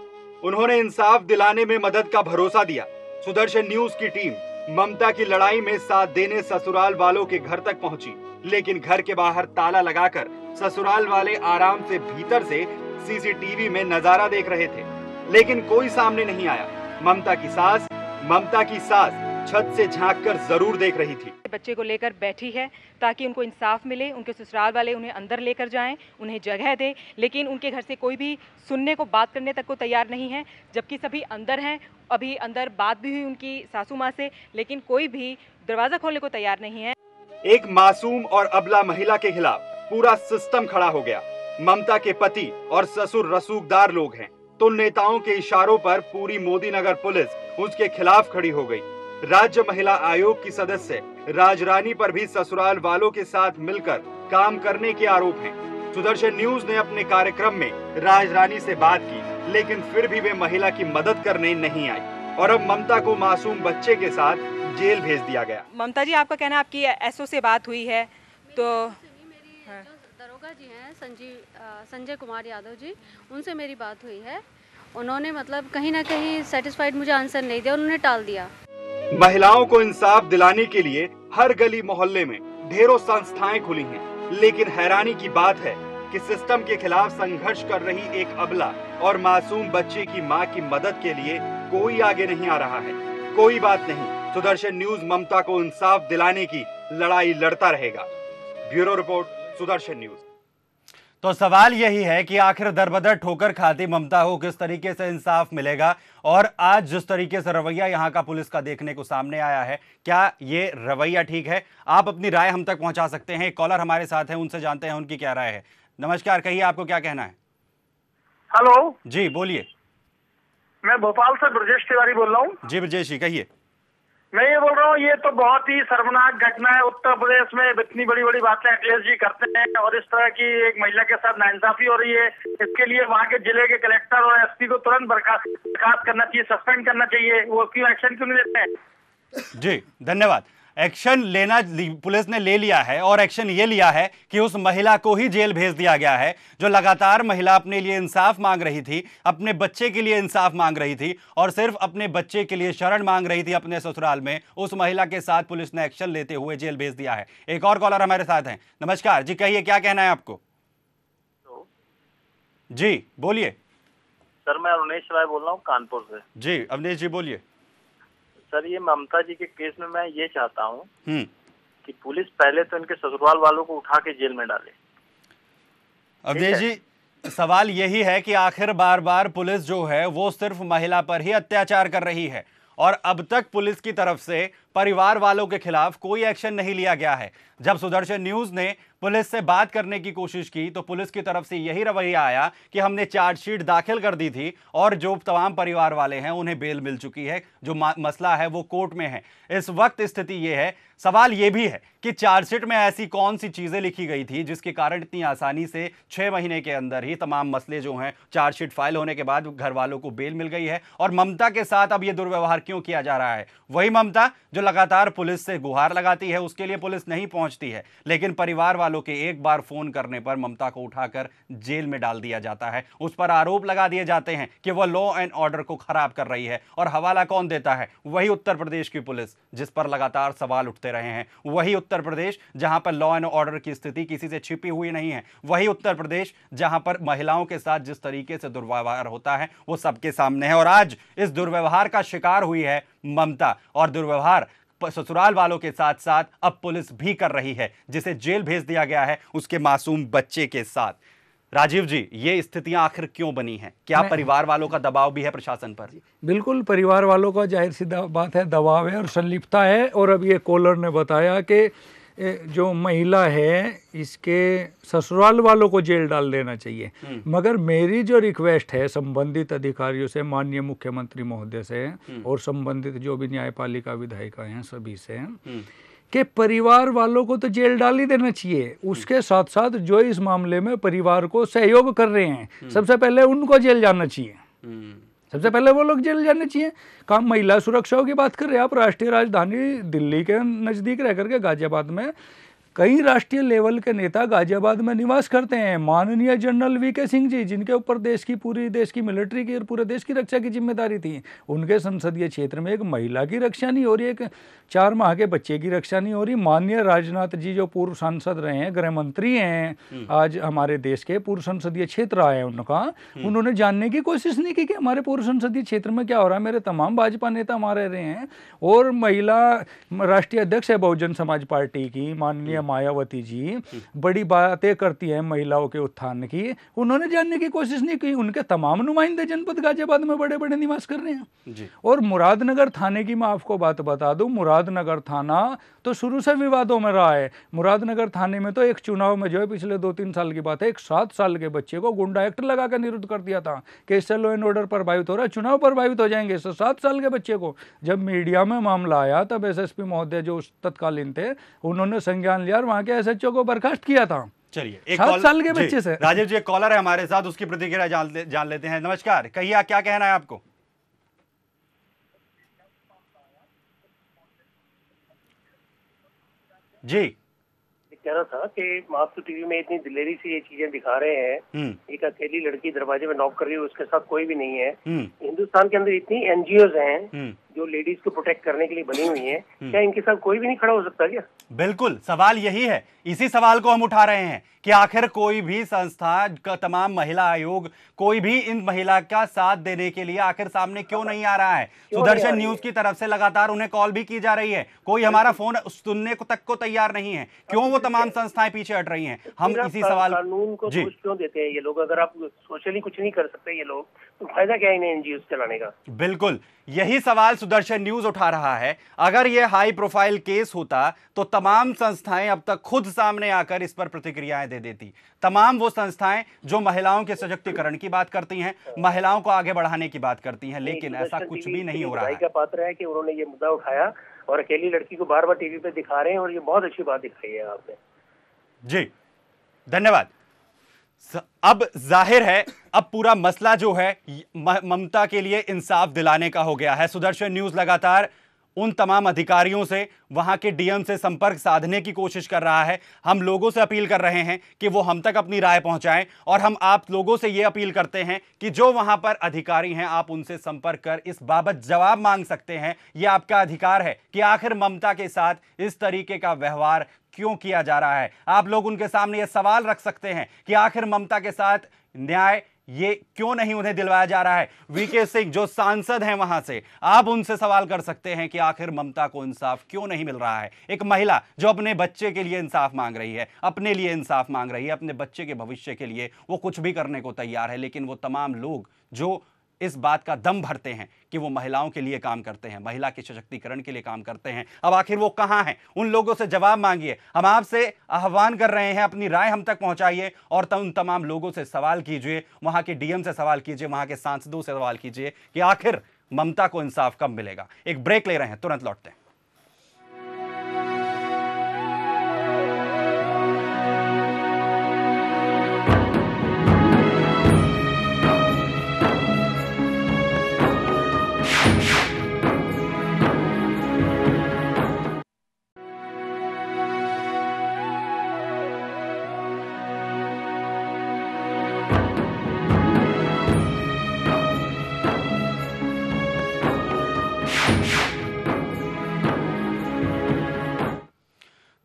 Speaker 1: उन्होंने इंसाफ दिलाने में मदद का भरोसा दिया सुदर्शन न्यूज की टीम ममता की लड़ाई में साथ देने ससुराल वालों के घर तक पहुंची लेकिन घर के बाहर ताला लगाकर ससुराल वाले आराम से भीतर से सीसीटीवी में नजारा देख रहे थे लेकिन कोई सामने नहीं आया ममता की सास ममता की सास छत से झांक कर जरूर देख रही थी
Speaker 2: बच्चे को लेकर बैठी है ताकि उनको इंसाफ मिले उनके ससुराल वाले उन्हें अंदर लेकर जाएं उन्हें जगह दे लेकिन उनके घर से कोई भी सुनने को बात करने तक को तैयार नहीं है जबकि सभी अंदर हैं अभी अंदर बात भी हुई उनकी सासू माँ से लेकिन कोई भी दरवाज़ा खोलने को तैयार नहीं है
Speaker 1: एक मासूम और अबला महिला के खिलाफ पूरा सिस्टम खड़ा हो गया ममता के पति और ससुर रसूखदार लोग हैं तो नेताओं के इशारों पर पूरी मोदी नगर पुलिस उसके खिलाफ खड़ी हो गई राज्य महिला आयोग की सदस्य राजरानी पर भी ससुराल वालों के साथ मिलकर काम करने के आरोप हैं। सुदर्शन न्यूज ने अपने कार्यक्रम में राजरानी से बात की लेकिन फिर भी वे महिला की मदद करने नहीं आई और अब ममता को मासूम बच्चे के साथ जेल भेज दिया गया
Speaker 2: ममता जी आपका कहना आपकी एसओ से बात हुई है तो हाँ।
Speaker 3: दरोगा जी हैं संजीव संजय कुमार यादव जी उनसे मेरी बात हुई है उन्होंने मतलब कहीं ना कहीं सेटिस्फाइड मुझे आंसर नहीं दिया
Speaker 5: उन्होंने टाल दिया
Speaker 1: महिलाओं को इंसाफ दिलाने के लिए हर गली मोहल्ले में ढेरों संस्थाएं खुली हैं लेकिन हैरानी की बात है कि सिस्टम के खिलाफ संघर्ष कर रही एक अबला और मासूम बच्चे की मां की मदद के लिए कोई आगे नहीं आ रहा है कोई बात नहीं सुदर्शन न्यूज ममता को इंसाफ दिलाने की लड़ाई लड़ता रहेगा ब्यूरो रिपोर्ट सुदर्शन न्यूज तो सवाल यही है कि आखिर दरबदर ठोकर खाती ममता को किस तरीके से इंसाफ मिलेगा और आज जिस तरीके से रवैया यहां का पुलिस का देखने को सामने आया है क्या ये रवैया ठीक है आप अपनी राय हम तक पहुंचा सकते हैं कॉलर हमारे साथ हैं उनसे जानते हैं उनकी क्या राय है नमस्कार कहिए आपको क्या कहना है हेलो जी बोलिए मैं भोपाल से ब्रजेश तिवारी बोल रहा हूँ जी ब्रजेश जी कहिए मैं ये बोल रहा हूँ ये तो बहुत ही शर्मनाक घटना है उत्तर प्रदेश
Speaker 5: में इतनी बड़ी बड़ी बातें अखिलेश जी करते हैं और इस तरह की एक महिला के साथ नाइंसाफी हो रही है इसके लिए वहाँ के जिले के कलेक्टर और एसपी को तुरंत बर्खास्त करना चाहिए सस्पेंड करना चाहिए वो क्यों एक्शन क्यों नहीं लेते हैं
Speaker 1: जी धन्यवाद एक्शन लेना पुलिस ने ले लिया है और एक्शन ये लिया है कि उस महिला को ही जेल भेज दिया गया है जो लगातार महिला अपने लिए इंसाफ मांग रही थी अपने बच्चे के लिए इंसाफ मांग रही थी और सिर्फ अपने बच्चे के लिए शरण मांग रही थी अपने ससुराल में उस महिला के साथ पुलिस ने एक्शन लेते हुए जेल भेज दिया है एक और कॉलर हमारे साथ हैं नमस्कार जी कहिए क्या कहना है आपको जी बोलिए
Speaker 5: सर मैं अवनीश राय बोल रहा हूँ कानपुर से
Speaker 1: जी अवनीश जी बोलिए
Speaker 5: सर ये ममता जी के केस में मैं ये चाहता हूँ हम्म। कि पुलिस पहले तो इनके ससुराल वालों को उठा के जेल में डाले
Speaker 1: अवधेश जी सवाल यही है कि आखिर बार बार पुलिस जो है वो सिर्फ महिला पर ही अत्याचार कर रही है और अब तक पुलिस की तरफ से परिवार वालों के खिलाफ कोई एक्शन नहीं लिया गया है जब सुदर्शन न्यूज ने पुलिस से बात करने की कोशिश की तो पुलिस की तरफ से यही रवैया आया कि हमने चार्जशीट दाखिल कर दी थी और जो तमाम परिवार वाले हैं उन्हें बेल मिल चुकी है जो मसला है वो कोर्ट में है इस वक्त स्थिति ये है सवाल ये भी है कि चार्जशीट में ऐसी कौन सी चीज़ें लिखी गई थी जिसके कारण इतनी आसानी से छः महीने के अंदर ही तमाम मसले जो हैं चार्जशीट फाइल होने के बाद घर वालों को बेल मिल गई है और ममता के साथ अब ये दुर्व्यवहार क्यों किया जा रहा है वही ममता जो जो लगातार पुलिस से गुहार लगाती है उसके लिए पुलिस नहीं पहुंचती है लेकिन परिवार वालों के एक बार फोन करने पर ममता को उठाकर जेल में डाल दिया जाता है उस पर आरोप लगा दिए जाते हैं कि वह लॉ एंड ऑर्डर को खराब कर रही है और हवाला कौन देता है वही उत्तर प्रदेश की पुलिस जिस पर लगातार सवाल उठते रहे हैं वही उत्तर प्रदेश जहां पर लॉ एंड ऑर्डर की स्थिति किसी से छिपी हुई नहीं है वही उत्तर प्रदेश जहां पर महिलाओं के साथ जिस तरीके से दुर्व्यवहार होता है वो सबके सामने है और आज इस दुर्व्यवहार का शिकार हुई है ममता और दुर्व्यवहार ससुराल वालों के साथ साथ अब पुलिस भी कर रही है जिसे जेल भेज दिया गया है उसके मासूम बच्चे के साथ राजीव जी ये स्थितियां आखिर क्यों बनी हैं क्या परिवार वालों का दबाव भी है प्रशासन पर
Speaker 4: बिल्कुल परिवार वालों का जाहिर सी बात है दबाव है और संलिप्तता है और अब ये कॉलर ने बताया कि जो महिला है इसके ससुराल वालों को जेल डाल देना चाहिए हम्म। मगर मेरी जो रिक्वेस्ट है संबंधित अधिकारियों से माननीय मुख्यमंत्री महोदय से हम्म। और संबंधित जो भी न्यायपालिका विधायिका हैं सभी से हम्म। के परिवार वालों को तो जेल डाल ही देना चाहिए उसके साथ साथ जो इस मामले में परिवार को सहयोग कर रहे हैं सबसे पहले उनको जेल जाना चाहिए सबसे पहले वो लोग जेल जाने चाहिए काम महिला सुरक्षाओं की बात कर रहे हैं आप राष्ट्रीय राजधानी दिल्ली के नज़दीक रह करके गाजियाबाद में कई राष्ट्रीय लेवल के नेता गाजियाबाद में निवास करते हैं माननीय जनरल वी के सिंह जी जिनके ऊपर देश की पूरी देश की मिलिट्री की और पूरे देश की रक्षा की जिम्मेदारी थी उनके संसदीय क्षेत्र में एक महिला की रक्षा नहीं हो रही एक चार माह के बच्चे की रक्षा नहीं हो रही माननीय राजनाथ जी जो पूर्व सांसद रहे हैं गृह मंत्री हैं हम्म। आज हमारे देश के पूर्व संसदीय क्षेत्र आए हैं उनका हम्म। उन्होंने जानने की कोशिश नहीं की कि हमारे पूर्व संसदीय क्षेत्र में क्या हो रहा है मेरे तमाम भाजपा नेता हमारे रहे हैं और महिला राष्ट्रीय अध्यक्ष है बहुजन समाज पार्टी की माननीय हैं मायावती जी बड़ी बातें करती हैं महिलाओं के उत्थान की उन्होंने जानने की कोशिश नहीं की उनके तमाम नुमाइंदे जनपद गाजियाबाद में बड़े बड़े निवास कर रहे हैं जी। और मुरादनगर थाने की मैं आपको बात बता दूँ मुरादनगर थाना तो शुरू से विवादों में रहा है मुरादनगर थाने में तो एक चुनाव में जो है पिछले दो तीन साल की बात है एक सात साल के बच्चे को गुंडा एक्ट लगा के निरुद्ध कर दिया था कि इससे लॉ एंड ऑर्डर प्रभावित हो रहा है चुनाव प्रभावित हो जाएंगे इससे सात साल के बच्चे को जब मीडिया में मामला आया तब एस महोदय जो तत्कालीन थे उन्होंने संज्ञान यार वहाँ के एस को बर्खास्त किया था
Speaker 1: चलिए एक सात साल के बच्चे से
Speaker 4: राजीव जी एक कॉलर है हमारे साथ उसकी
Speaker 1: प्रतिक्रिया जान, जान लेते हैं नमस्कार कहिए आप क्या कहना है आपको जी
Speaker 5: कह रहा था कि आप तो टीवी में इतनी दिलेरी से ये चीजें दिखा रहे हैं हम्म। एक अकेली लड़की दरवाजे में नॉक कर रही है उसके साथ कोई भी नहीं है हम्म। हिंदुस्तान के अंदर इतनी एनजीओ हैं हम्म। जो लेडीज को प्रोटेक्ट करने के लिए बनी हुई है हम्म। क्या इनके साथ कोई भी नहीं खड़ा हो सकता क्या
Speaker 1: बिल्कुल सवाल यही है इसी सवाल को हम उठा रहे हैं कि आखिर कोई भी संस्था का तमाम महिला आयोग कोई भी इन महिला का साथ देने के लिए आखिर सामने क्यों नहीं आ रहा है सुदर्शन न्यूज की तरफ से लगातार उन्हें कॉल भी की जा रही है कोई हमारा फोन सुनने को तक को तैयार नहीं है क्यों वो अच्छा, तमाम संस्थाएं पीछे हट रही हैं हम इसी सवाल
Speaker 5: कानून को क्यों देते हैं ये लोग अगर आप सोशली कुछ नहीं कर सकते ये लोग फायदा क्या है इन्हें एनजीओ चलाने का
Speaker 1: बिल्कुल यही सवाल सुदर्शन न्यूज उठा रहा है अगर ये हाई प्रोफाइल केस होता तो तमाम संस्थाएं अब तक खुद सामने आकर इस पर प्रतिक्रियाएं दे देती तमाम वो संस्थाएं जो महिलाओं के सशक्तिकरण की बात करती हैं महिलाओं को आगे बढ़ाने की बात करती हैं लेकिन ऐसा कुछ भी नहीं हो रहा है
Speaker 5: का पात्र है कि उन्होंने ये मुद्दा उठाया और अकेली लड़की को बार बार टीवी पर दिखा रहे हैं और ये बहुत अच्छी बात दिखाई है आपने
Speaker 1: जी धन्यवाद अब जाहिर है अब पूरा मसला जो है ममता के लिए इंसाफ दिलाने का हो गया है सुदर्शन न्यूज लगातार उन तमाम अधिकारियों से वहां के डीएम से संपर्क साधने की कोशिश कर रहा है हम लोगों से अपील कर रहे हैं कि वो हम तक अपनी राय पहुँचाएं और हम आप लोगों से ये अपील करते हैं कि जो वहां पर अधिकारी हैं आप उनसे संपर्क कर इस बाबत जवाब मांग सकते हैं ये आपका अधिकार है कि आखिर ममता के साथ इस तरीके का व्यवहार क्यों किया जा रहा है आप लोग उनके सामने ये सवाल रख सकते हैं कि आखिर ममता के साथ न्याय ये क्यों नहीं उन्हें दिलवाया जा रहा है वीके सिंह जो सांसद हैं वहां से आप उनसे सवाल कर सकते हैं कि आखिर ममता को इंसाफ क्यों नहीं मिल रहा है एक महिला जो अपने बच्चे के लिए इंसाफ मांग रही है अपने लिए इंसाफ मांग रही है अपने बच्चे के भविष्य के लिए वो कुछ भी करने को तैयार है लेकिन वो तमाम लोग जो इस बात का दम भरते हैं कि वो महिलाओं के लिए काम करते हैं महिला के सशक्तिकरण के लिए काम करते हैं अब आखिर वो कहाँ हैं उन लोगों से जवाब मांगिए हम आपसे आह्वान कर रहे हैं अपनी राय हम तक पहुँचाइए और उन तमाम लोगों से सवाल कीजिए वहाँ के डीएम से सवाल कीजिए वहाँ के सांसदों से सवाल कीजिए कि आखिर ममता को इंसाफ कब मिलेगा एक ब्रेक ले रहे हैं तुरंत लौटते हैं Thank you.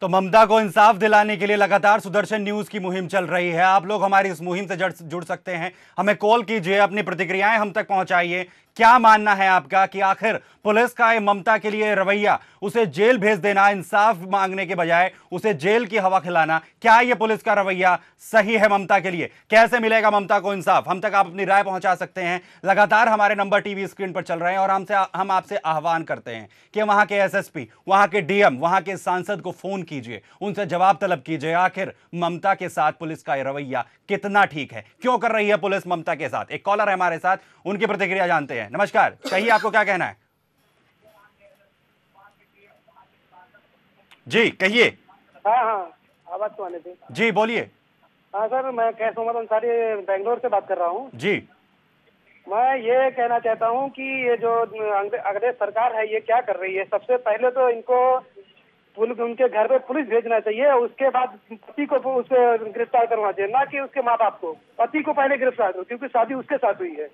Speaker 1: तो ममता को इंसाफ दिलाने के लिए लगातार सुदर्शन न्यूज की मुहिम चल रही है आप लोग हमारी इस मुहिम से जुड़ सकते हैं हमें कॉल कीजिए अपनी प्रतिक्रियाएं हम तक पहुंचाइए क्या मानना है आपका कि आखिर पुलिस का ये ममता के लिए रवैया उसे जेल भेज देना इंसाफ मांगने के बजाय उसे जेल की हवा खिलाना क्या ये पुलिस का रवैया सही है ममता के लिए कैसे मिलेगा ममता को इंसाफ हम तक आप अपनी राय पहुंचा सकते हैं लगातार हमारे नंबर टीवी स्क्रीन पर चल रहे हैं और हमसे हम आपसे आह्वान करते हैं कि वहां के एसएसपी वहां के डीएम वहां के सांसद को फोन किया कीजिए उनसे जवाब तलब कीजिए आखिर ममता के साथ पुलिस का रवैया कितना ठीक है क्यों कर रही है पुलिस ममता के साथ एक कॉलर है हमारे साथ उनकी प्रतिक्रिया जानते हैं नमस्कार कहिए आपको क्या कहना है जी कहिए
Speaker 5: हाँ, हाँ, तो जी बोलिए हाँ सर मैं कैश मोहम्मद अंसारी बेंगलोर से बात कर रहा हूँ जी मैं ये कहना चाहता हूँ कि ये जो अंग्रेज सरकार है ये क्या कर रही है सबसे पहले तो इनको उनके घर पे पुलिस भेजना चाहिए उसके बाद पति को उसे गिरफ्तार करवा चाहिए ना कि उसके माँ बाप को पति को पहले गिरफ्तार करो क्योंकि शादी उसके साथ हुई है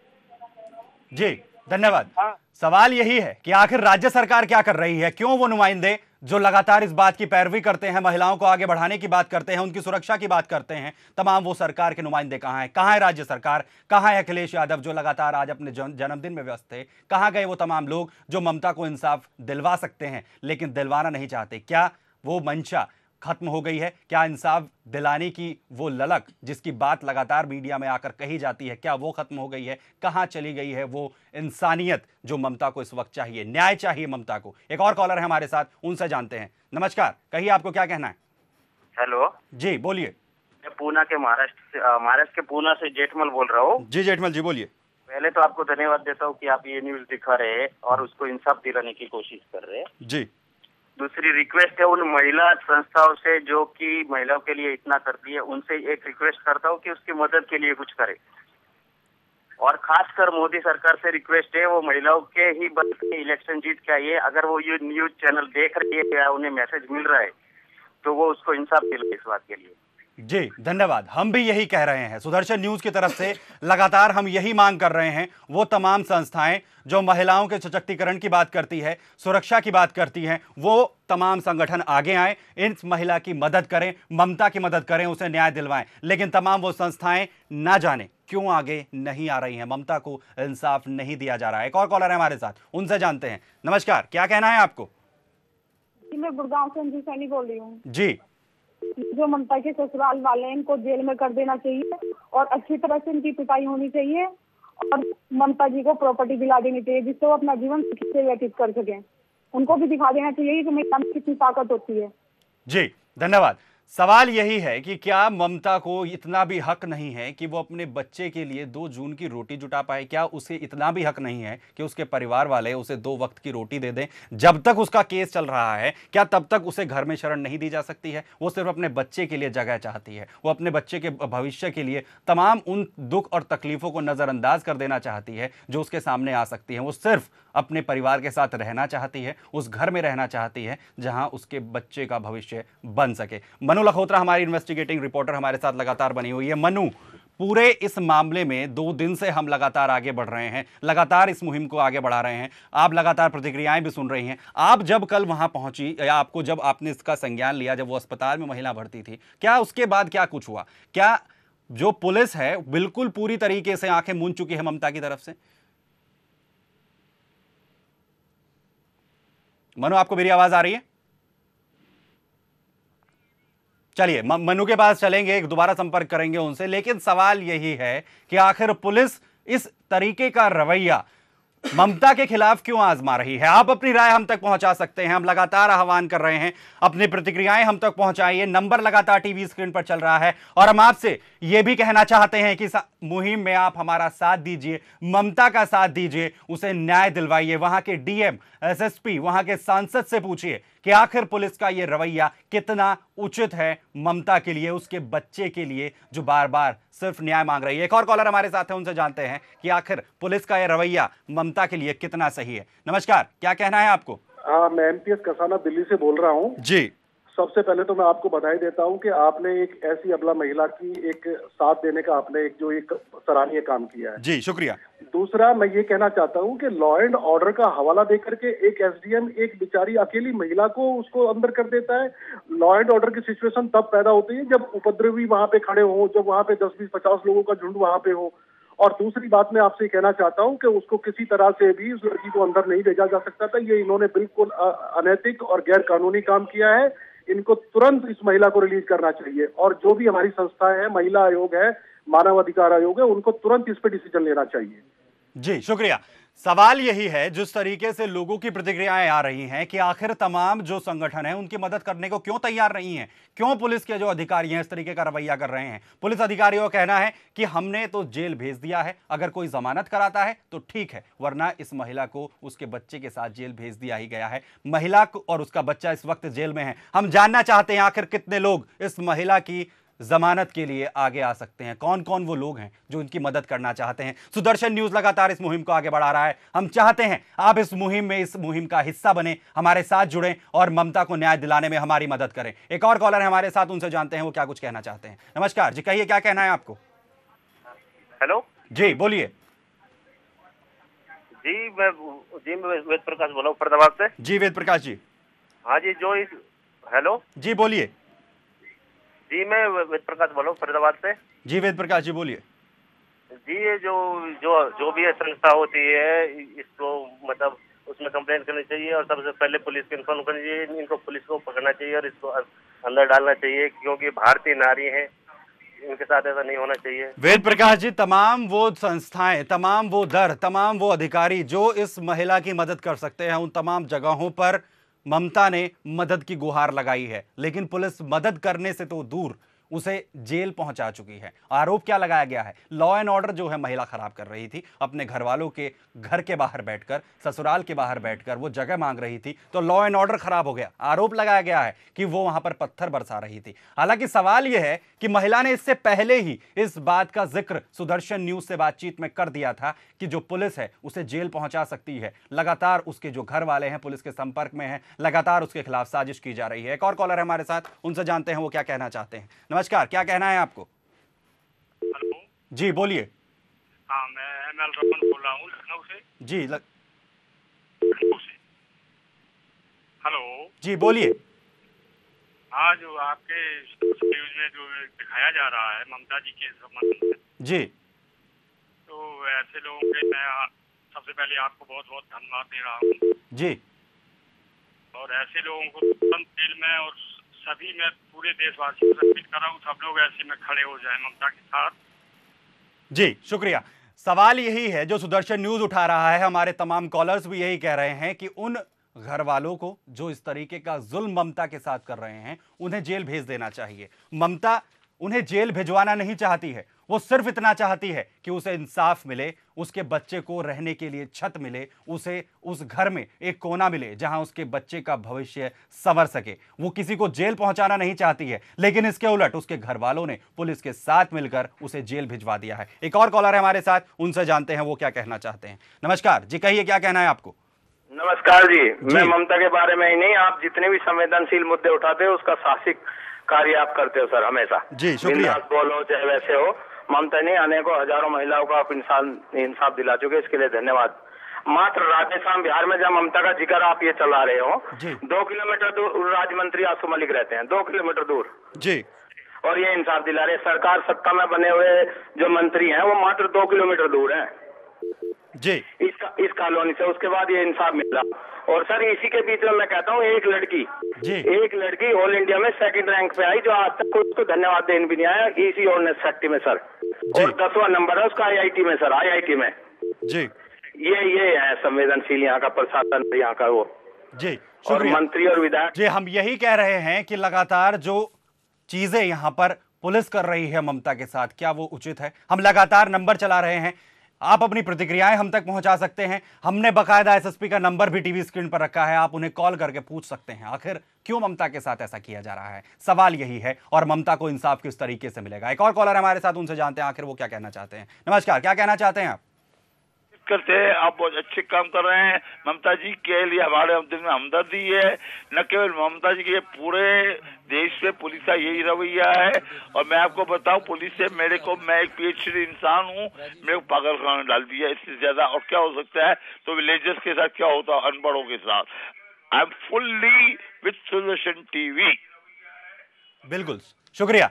Speaker 1: जी धन्यवाद हाँ। सवाल यही है कि आखिर राज्य सरकार क्या कर रही है क्यों वो नुमाइंदे जो लगातार इस बात की पैरवी करते हैं महिलाओं को आगे बढ़ाने की बात करते हैं उनकी सुरक्षा की बात करते हैं तमाम वो सरकार के नुमाइंदे कहाँ हैं कहाँ है राज्य सरकार कहाँ है अखिलेश यादव जो लगातार आज अपने जन्मदिन में व्यस्त थे कहाँ गए वो तमाम लोग जो ममता को इंसाफ दिलवा सकते हैं लेकिन दिलवाना नहीं चाहते क्या वो मंशा खत्म हो गई है क्या इंसाफ दिलाने की वो ललक जिसकी बात लगातार मीडिया में आकर कही जाती है क्या वो खत्म हो गई है कहाँ चली गई है वो इंसानियत जो ममता को इस वक्त चाहिए न्याय चाहिए ममता को एक और कॉलर है हमारे साथ उनसे जानते हैं नमस्कार कहिए आपको क्या कहना है हेलो जी बोलिए
Speaker 5: मैं पूना के महाराष्ट्र से महाराष्ट्र के पूना से जेठमल बोल रहा हूँ
Speaker 1: जी जेठमल जी बोलिए
Speaker 5: पहले तो आपको धन्यवाद देता हूँ कि आप ये न्यूज दिखा रहे हैं और उसको इंसाफ दिलाने की कोशिश कर रहे हैं जी दूसरी रिक्वेस्ट है उन महिला संस्थाओं से जो कि महिलाओं के लिए इतना करती है उनसे एक रिक्वेस्ट करता हूँ कि उसकी मदद के लिए कुछ करे और खासकर मोदी सरकार से रिक्वेस्ट है वो महिलाओं के ही बल पे इलेक्शन जीत के आइए अगर वो ये न्यूज चैनल देख रही है या उन्हें मैसेज मिल रहा है तो वो उसको इंसाफ दिलाए इस बात के लिए
Speaker 1: जी धन्यवाद हम भी यही कह रहे हैं सुदर्शन न्यूज की तरफ से लगातार हम यही मांग कर रहे हैं वो तमाम संस्थाएं जो महिलाओं के सशक्तिकरण की बात करती है सुरक्षा की बात करती हैं वो तमाम संगठन आगे आए इन महिला की मदद करें ममता की मदद करें उसे न्याय दिलवाएं लेकिन तमाम वो संस्थाएं ना जाने क्यों आगे नहीं आ रही हैं ममता को इंसाफ नहीं दिया जा रहा है एक और कॉलर है हमारे साथ उनसे जानते हैं नमस्कार क्या कहना है आपको
Speaker 3: मैं गुड़गांव से अंजू सैनी बोल रही हूँ जी जो ममता के ससुराल वाले हैं इनको जेल में कर देना चाहिए और अच्छी तरह से इनकी पिटाई होनी चाहिए और ममता जी को प्रॉपर्टी दिला देनी चाहिए जिससे वो अपना जीवन से व्यतीत कर सके उनको भी दिखा देना चाहिए कि मेरे कितनी ताकत होती है
Speaker 1: जी धन्यवाद सवाल यही है कि क्या ममता को इतना भी हक नहीं है कि वो अपने बच्चे के लिए दो जून की रोटी जुटा पाए क्या उसे इतना भी हक नहीं है कि उसके परिवार वाले उसे दो वक्त की रोटी दे दें जब तक उसका केस चल रहा है क्या तब तक उसे घर में शरण नहीं दी जा सकती है वो सिर्फ अपने बच्चे के लिए जगह चाहती है वो अपने बच्चे के भविष्य के लिए तमाम उन दुख और तकलीफ़ों को नज़रअंदाज कर देना चाहती है जो उसके सामने आ सकती है वो सिर्फ अपने परिवार के साथ रहना चाहती है उस घर में रहना चाहती है जहां उसके बच्चे का भविष्य बन सके मनु लखोत्रा हमारी इन्वेस्टिगेटिंग रिपोर्टर हमारे साथ लगातार बनी हुई है मनु पूरे इस मामले में दो दिन से हम लगातार आगे बढ़ रहे हैं लगातार इस मुहिम को आगे बढ़ा रहे हैं आप लगातार प्रतिक्रियाएं भी सुन रही हैं आप जब कल वहां पहुंची या आपको जब आपने इसका संज्ञान लिया जब वो अस्पताल में महिला भर्ती थी क्या उसके बाद क्या कुछ हुआ क्या जो पुलिस है बिल्कुल पूरी तरीके से आंखें मूंद चुकी है ममता की तरफ से मनु आपको मेरी आवाज आ रही है चलिए मनु के पास चलेंगे एक दोबारा संपर्क करेंगे उनसे लेकिन सवाल यही है कि आखिर पुलिस इस तरीके का रवैया ममता के खिलाफ क्यों आजमा रही है आप अपनी राय हम तक पहुंचा सकते हैं हम लगातार आह्वान कर रहे हैं अपनी प्रतिक्रियाएं हम तक पहुंचाइए नंबर लगातार टीवी स्क्रीन पर चल रहा है और हम आपसे यह भी कहना चाहते हैं कि मुहिम में आप हमारा साथ दीजिए ममता का साथ दीजिए उसे न्याय दिलवाइए वहां के डीएम एसएसपी वहां के सांसद से पूछिए कि आखिर पुलिस का ये रवैया कितना उचित है ममता के लिए उसके बच्चे के लिए जो बार बार सिर्फ न्याय मांग रही है एक और कॉलर हमारे साथ है उनसे जानते हैं कि आखिर पुलिस का यह रवैया ममता के लिए कितना सही है नमस्कार क्या कहना है आपको
Speaker 5: आ, हाँ, मैं एम पी कसाना दिल्ली से बोल रहा हूँ जी सबसे पहले तो मैं आपको बधाई देता हूं कि आपने एक ऐसी अबला महिला की एक साथ देने का आपने एक जो एक सराहनीय काम किया है जी शुक्रिया दूसरा मैं ये कहना चाहता हूं कि लॉ एंड ऑर्डर का हवाला देकर के एक एसडीएम एक बिचारी अकेली महिला को उसको अंदर कर देता है लॉ एंड ऑर्डर की सिचुएशन तब पैदा होती है जब उपद्रवी वहां पे खड़े हो जब वहां पे दस बीस पचास लोगों का झुंड वहां पे हो और दूसरी बात मैं आपसे कहना चाहता हूं कि उसको किसी तरह से भी उस लड़की को अंदर नहीं भेजा जा सकता था ये इन्होंने बिल्कुल अनैतिक और गैर कानूनी काम किया है इनको तुरंत इस महिला को रिलीज करना चाहिए और जो भी हमारी संस्था है महिला आयोग है मानव अधिकार आयोग है उनको तुरंत इस पर
Speaker 1: डिसीजन लेना चाहिए जी शुक्रिया सवाल यही है जिस तरीके से लोगों की प्रतिक्रियाएं आ रही हैं कि आखिर तमाम जो संगठन है उनकी मदद करने को क्यों तैयार नहीं है क्यों पुलिस के जो अधिकारी हैं इस तरीके का रवैया कर रहे हैं पुलिस अधिकारियों का कहना है कि हमने तो जेल भेज दिया है अगर कोई जमानत कराता है तो ठीक है वरना इस महिला को उसके बच्चे के साथ जेल भेज दिया ही गया है महिला और उसका बच्चा इस वक्त जेल में है हम जानना चाहते हैं आखिर कितने लोग इस महिला की जमानत के लिए आगे आ सकते हैं कौन कौन वो लोग हैं जो इनकी मदद करना चाहते हैं सुदर्शन न्यूज लगातार इस मुहिम को आगे बढ़ा रहा है हम चाहते हैं आप इस मुहिम में इस मुहिम का हिस्सा बने हमारे साथ जुड़ें और ममता को न्याय दिलाने में हमारी मदद करें एक और कॉलर है हमारे साथ उनसे जानते हैं वो क्या कुछ कहना चाहते हैं नमस्कार जी कहिए क्या कहना है आपको हेलो जी बोलिए
Speaker 5: जी मैं जी मैं वेद प्रकाश बोला हूँ फरदाबाद
Speaker 1: से जी वेद प्रकाश जी
Speaker 5: हाँ जी जो इस हेलो जी बोलिए जी मैं वेद प्रकाश बोलो फरीदाबाद से
Speaker 1: जी वेद प्रकाश जी बोलिए
Speaker 5: जी ये जो जो जो भी संस्था होती है इसको मतलब उसमें कंप्लेन करनी चाहिए और सबसे पहले पुलिस को इन्फॉर्म करनी चाहिए इनको पुलिस को पकड़ना चाहिए और इसको अं- अंदर डालना चाहिए क्योंकि भारतीय नारी है इनके साथ ऐसा नहीं होना चाहिए
Speaker 1: वेद प्रकाश जी तमाम वो संस्थाएं तमाम वो दर तमाम वो अधिकारी जो इस महिला की मदद कर सकते हैं उन तमाम जगहों पर ममता ने मदद की गुहार लगाई है लेकिन पुलिस मदद करने से तो दूर उसे जेल पहुंचा चुकी है आरोप क्या लगाया गया है लॉ एंड ऑर्डर जो है महिला खराब कर रही थी अपने घर वालों के घर के बाहर बैठकर ससुराल के बाहर बैठकर वो जगह मांग रही थी तो लॉ एंड ऑर्डर खराब हो गया आरोप लगाया गया है कि वो वहां पर पत्थर बरसा रही थी हालांकि सवाल यह है कि महिला ने इससे पहले ही इस बात का जिक्र सुदर्शन न्यूज से बातचीत में कर दिया था कि जो पुलिस है उसे जेल पहुंचा सकती है लगातार उसके जो घर वाले हैं पुलिस के संपर्क में है लगातार उसके खिलाफ साजिश की जा रही है एक और कॉलर है हमारे साथ उनसे जानते हैं वो क्या कहना चाहते हैं नमस्कार क्या कहना है आपको हेलो जी बोलिए
Speaker 6: हाँ मैं रमन बोल रहा हूँ लखनऊ
Speaker 1: से जी लग... लखनऊ से हेलो जी बोलिए
Speaker 6: हाँ जो आपके
Speaker 1: न्यूज में जो दिखाया
Speaker 6: जा रहा है ममता जी के संबंध में जी तो ऐसे लोगों के मैं सबसे पहले आपको बहुत बहुत धन्यवाद दे रहा
Speaker 1: हूँ जी
Speaker 6: और ऐसे लोगों को तुरंत जेल में और सभी मैं पूरे देशवासियों से अपील कर रहा हूँ सब लोग ऐसे में खड़े हो जाए ममता के साथ
Speaker 1: जी शुक्रिया सवाल यही है जो सुदर्शन न्यूज उठा रहा है हमारे तमाम कॉलर्स भी यही कह रहे हैं कि उन घर वालों को जो इस तरीके का जुल्म ममता के साथ कर रहे हैं उन्हें जेल भेज देना चाहिए ममता उन्हें जेल भिजवाना नहीं चाहती है वो सिर्फ इतना चाहती है कि उसे इंसाफ मिले उसके बच्चे को रहने के लिए छत मिले उसे उस घर में एक कोना मिले जहां उसके बच्चे का भविष्य संवर सके वो किसी को जेल पहुंचाना नहीं चाहती है लेकिन इसके उलट उसके घर वालों ने पुलिस के साथ मिलकर उसे जेल भिजवा दिया है एक और कॉलर है हमारे साथ उनसे जानते हैं वो क्या कहना चाहते हैं नमस्कार जी कहिए क्या कहना है आपको
Speaker 5: नमस्कार जी, जी। मैं ममता के बारे में ही नहीं आप जितने भी संवेदनशील मुद्दे उठाते हो उसका साहसिक कार्य आप करते हो सर हमेशा जी शुक्रिया बोलो चाहे वैसे हो ममता ने अनेकों हजारों महिलाओं का इंसान इंसाफ दिला चुके इसके लिए धन्यवाद मात्र राजस्थान बिहार में जब ममता का जिक्र आप ये चला रहे हो दो किलोमीटर दूर राज्य मंत्री आसू मलिक रहते हैं दो किलोमीटर दूर जी और ये इंसाफ दिला रहे सरकार सत्ता में बने हुए जो मंत्री हैं वो मात्र दो किलोमीटर दूर हैं जी इस, इस कॉलोनी से उसके बाद ये इंसाफ मिला और सर इसी के बीच में मैं कहता हूँ एक लड़की जी। एक लड़की ऑल इंडिया में सेकंड रैंक पे आई जो आज तक उसको धन्यवाद देने भी नहीं आया इसी और सेक्टी में सर
Speaker 1: और दसवां नंबर
Speaker 5: है उसका आई में सर आई में जी ये ये है संवेदनशील यहाँ का प्रशासन यहाँ का वो
Speaker 1: जी और मंत्री और विधायक जी हम यही कह रहे हैं कि लगातार जो चीजें यहाँ पर पुलिस कर रही है ममता के साथ क्या वो उचित है हम लगातार नंबर चला रहे हैं आप अपनी प्रतिक्रियाएं हम तक पहुंचा सकते हैं हमने बकायदा एसएसपी का नंबर भी टीवी स्क्रीन पर रखा है आप उन्हें कॉल करके पूछ सकते हैं आखिर क्यों ममता के साथ ऐसा किया जा रहा है सवाल यही है और ममता को इंसाफ किस तरीके से मिलेगा एक और कॉलर हमारे साथ उनसे जानते हैं आखिर वो क्या कहना चाहते हैं नमस्कार क्या कहना चाहते हैं आप मुश्किल थे
Speaker 5: आप बहुत अच्छे काम कर रहे हैं ममता जी के लिए हमारे दिल में हमदर्दी है न केवल ममता जी के पूरे देश में पुलिस का यही रवैया है और मैं आपको बताऊं पुलिस से मेरे को मैं एक पीएचडी इंसान हूं मेरे को पागल खाना डाल दिया इससे ज्यादा और क्या हो सकता है तो विलेजर्स के साथ क्या होता है अनपढ़ों के साथ
Speaker 6: I am fully with Sudarshan TV
Speaker 1: बिल्कुल शुक्रिया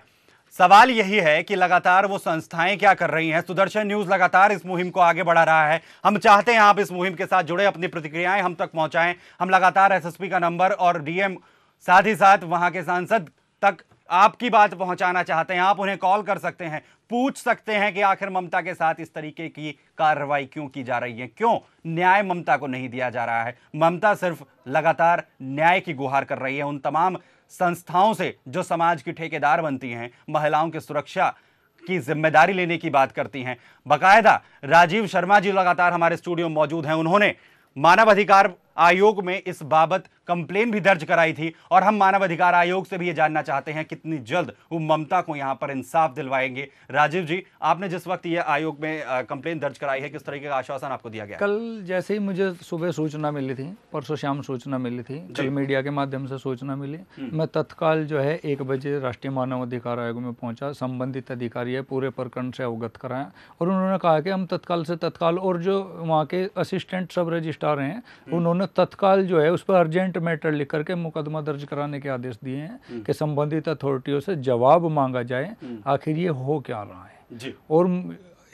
Speaker 1: सवाल यही है कि लगातार वो संस्थाएं क्या कर रही हैं सुदर्शन न्यूज लगातार इस मुहिम को आगे बढ़ा रहा है हम चाहते हैं आप इस मुहिम के साथ जुड़े अपनी प्रतिक्रियाएं हम तक पहुंचाएं हम लगातार एसएसपी का नंबर और डीएम साथ ही साथ वहां के सांसद तक आपकी बात पहुंचाना चाहते हैं आप उन्हें कॉल कर सकते हैं पूछ सकते हैं कि आखिर ममता के साथ इस तरीके की कार्रवाई क्यों की जा रही है क्यों न्याय ममता को नहीं दिया जा रहा है ममता सिर्फ लगातार न्याय की गुहार कर रही है उन तमाम संस्थाओं से जो समाज की ठेकेदार बनती हैं महिलाओं की सुरक्षा की जिम्मेदारी लेने की बात करती हैं बाकायदा राजीव शर्मा जी लगातार हमारे स्टूडियो में मौजूद हैं उन्होंने मानव अधिकार आयोग में इस बाबत कंप्लेन भी दर्ज कराई थी और हम मानवाधिकार आयोग से भी ये जानना चाहते हैं कितनी जल्द वो ममता को यहाँ पर इंसाफ दिलवाएंगे राजीव जी आपने जिस वक्त ये आयोग में कंप्लेन दर्ज कराई है किस तरीके का आश्वासन आपको दिया गया
Speaker 4: कल जैसे ही मुझे सुबह सूचना मिली थी परसों शाम सूचना मिली थी कल मीडिया के माध्यम से सूचना मिली हम्म। मैं तत्काल जो है एक बजे राष्ट्रीय मानवाधिकार आयोग में पहुंचा संबंधित अधिकारी है पूरे प्रकरण से अवगत कराया और उन्होंने कहा कि हम तत्काल से तत्काल और जो वहाँ के असिस्टेंट सब रजिस्ट्रार हैं हम्म। उन्होंने उन्होंने तत्काल जो है उस पर अर्जेंट मैटर लिख करके मुकदमा दर्ज कराने के आदेश दिए हैं हम्म। कि संबंधित अथॉरिटियों से जवाब मांगा जाए हम्म। आखिर ये हो क्या रहा है और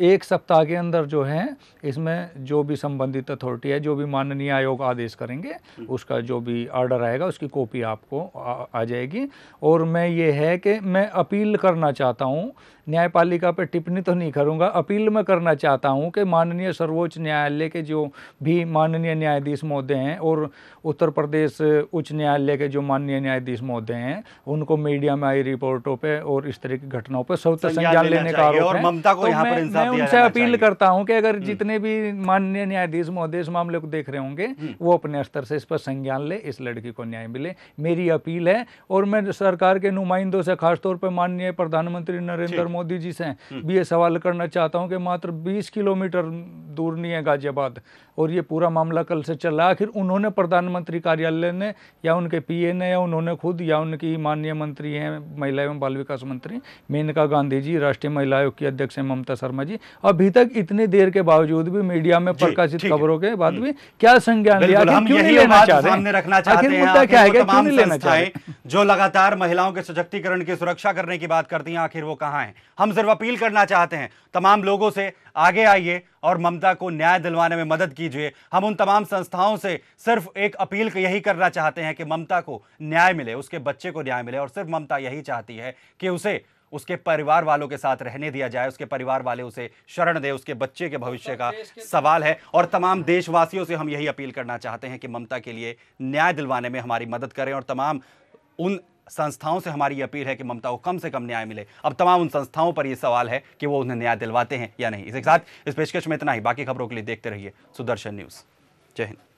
Speaker 4: एक सप्ताह के अंदर जो है इसमें जो भी संबंधित अथॉरिटी है जो भी माननीय आयोग आदेश करेंगे हम्म। उसका जो भी ऑर्डर आएगा उसकी कॉपी आपको आ, आ जाएगी और मैं ये है कि मैं अपील करना चाहता हूँ न्यायपालिका पर टिप्पणी तो नहीं करूँगा अपील मैं करना चाहता हूँ कि माननीय सर्वोच्च न्यायालय के जो भी माननीय न्यायाधीश महोदय हैं और उत्तर प्रदेश उच्च न्यायालय के जो माननीय न्यायाधीश महोदय हैं उनको मीडिया में आई रिपोर्टों पर और इस तरह की घटनाओं पर स्वतः संज्ञान लेने का आरोप है ममता को तो यहाँ पर मैं उनसे अपील करता हूं कि अगर हम्म। जितने भी माननीय न्यायाधीश महोदय इस मामले को देख रहे होंगे हम्म। वो अपने स्तर से इस पर संज्ञान ले इस लड़की को न्याय मिले मेरी अपील है और मैं सरकार के नुमाइंदों से खासतौर पर माननीय प्रधानमंत्री नरेंद्र मोदी जी से हम्म। भी ये सवाल करना चाहता हूँ कि मात्र बीस किलोमीटर दूर नहीं है गाजियाबाद और ये पूरा मामला कल से चल रहा आखिर उन्होंने प्रधानमंत्री कार्यालय ने या उनके पी ने या उन्होंने खुद या उनकी माननीय मंत्री हैं महिला एवं बाल विकास मंत्री मेनका गांधी जी राष्ट्रीय महिला आयोग की अध्यक्ष हैं ममता शर्मा जी जी अभी तक इतनी देर के बावजूद भी मीडिया में प्रकाशित खबरों के बाद हम्म। भी क्या संज्ञान लिया क्यों नहीं लेना चाहते रखना चाहते क्या है क्यों नहीं लेना चाहते
Speaker 1: जो लगातार महिलाओं के सशक्तिकरण की सुरक्षा करने की बात करती हैं आखिर वो कहाँ हैं हम सिर्फ अपील करना चाहते हैं तमाम लोगों से आगे आइए और ममता को न्याय दिलवाने में मदद कीजिए हम उन तमाम संस्थाओं से सिर्फ एक अपील यही करना चाहते हैं कि ममता को न्याय मिले उसके बच्चे को न्याय मिले और सिर्फ ममता यही चाहती है कि उसे उसके परिवार वालों के साथ रहने दिया जाए उसके परिवार वाले उसे शरण दे उसके बच्चे के भविष्य तो का सवाल है और तमाम देशवासियों से हम यही अपील करना चाहते हैं कि ममता के लिए न्याय दिलवाने में हमारी मदद करें और तमाम उन संस्थाओं से हमारी अपील है कि ममता को कम से कम न्याय मिले अब तमाम उन संस्थाओं पर यह सवाल है कि वो उन्हें न्याय दिलवाते हैं या नहीं इसके साथ इस पेशकश में इतना ही बाकी खबरों के लिए देखते रहिए सुदर्शन न्यूज़ जय हिंद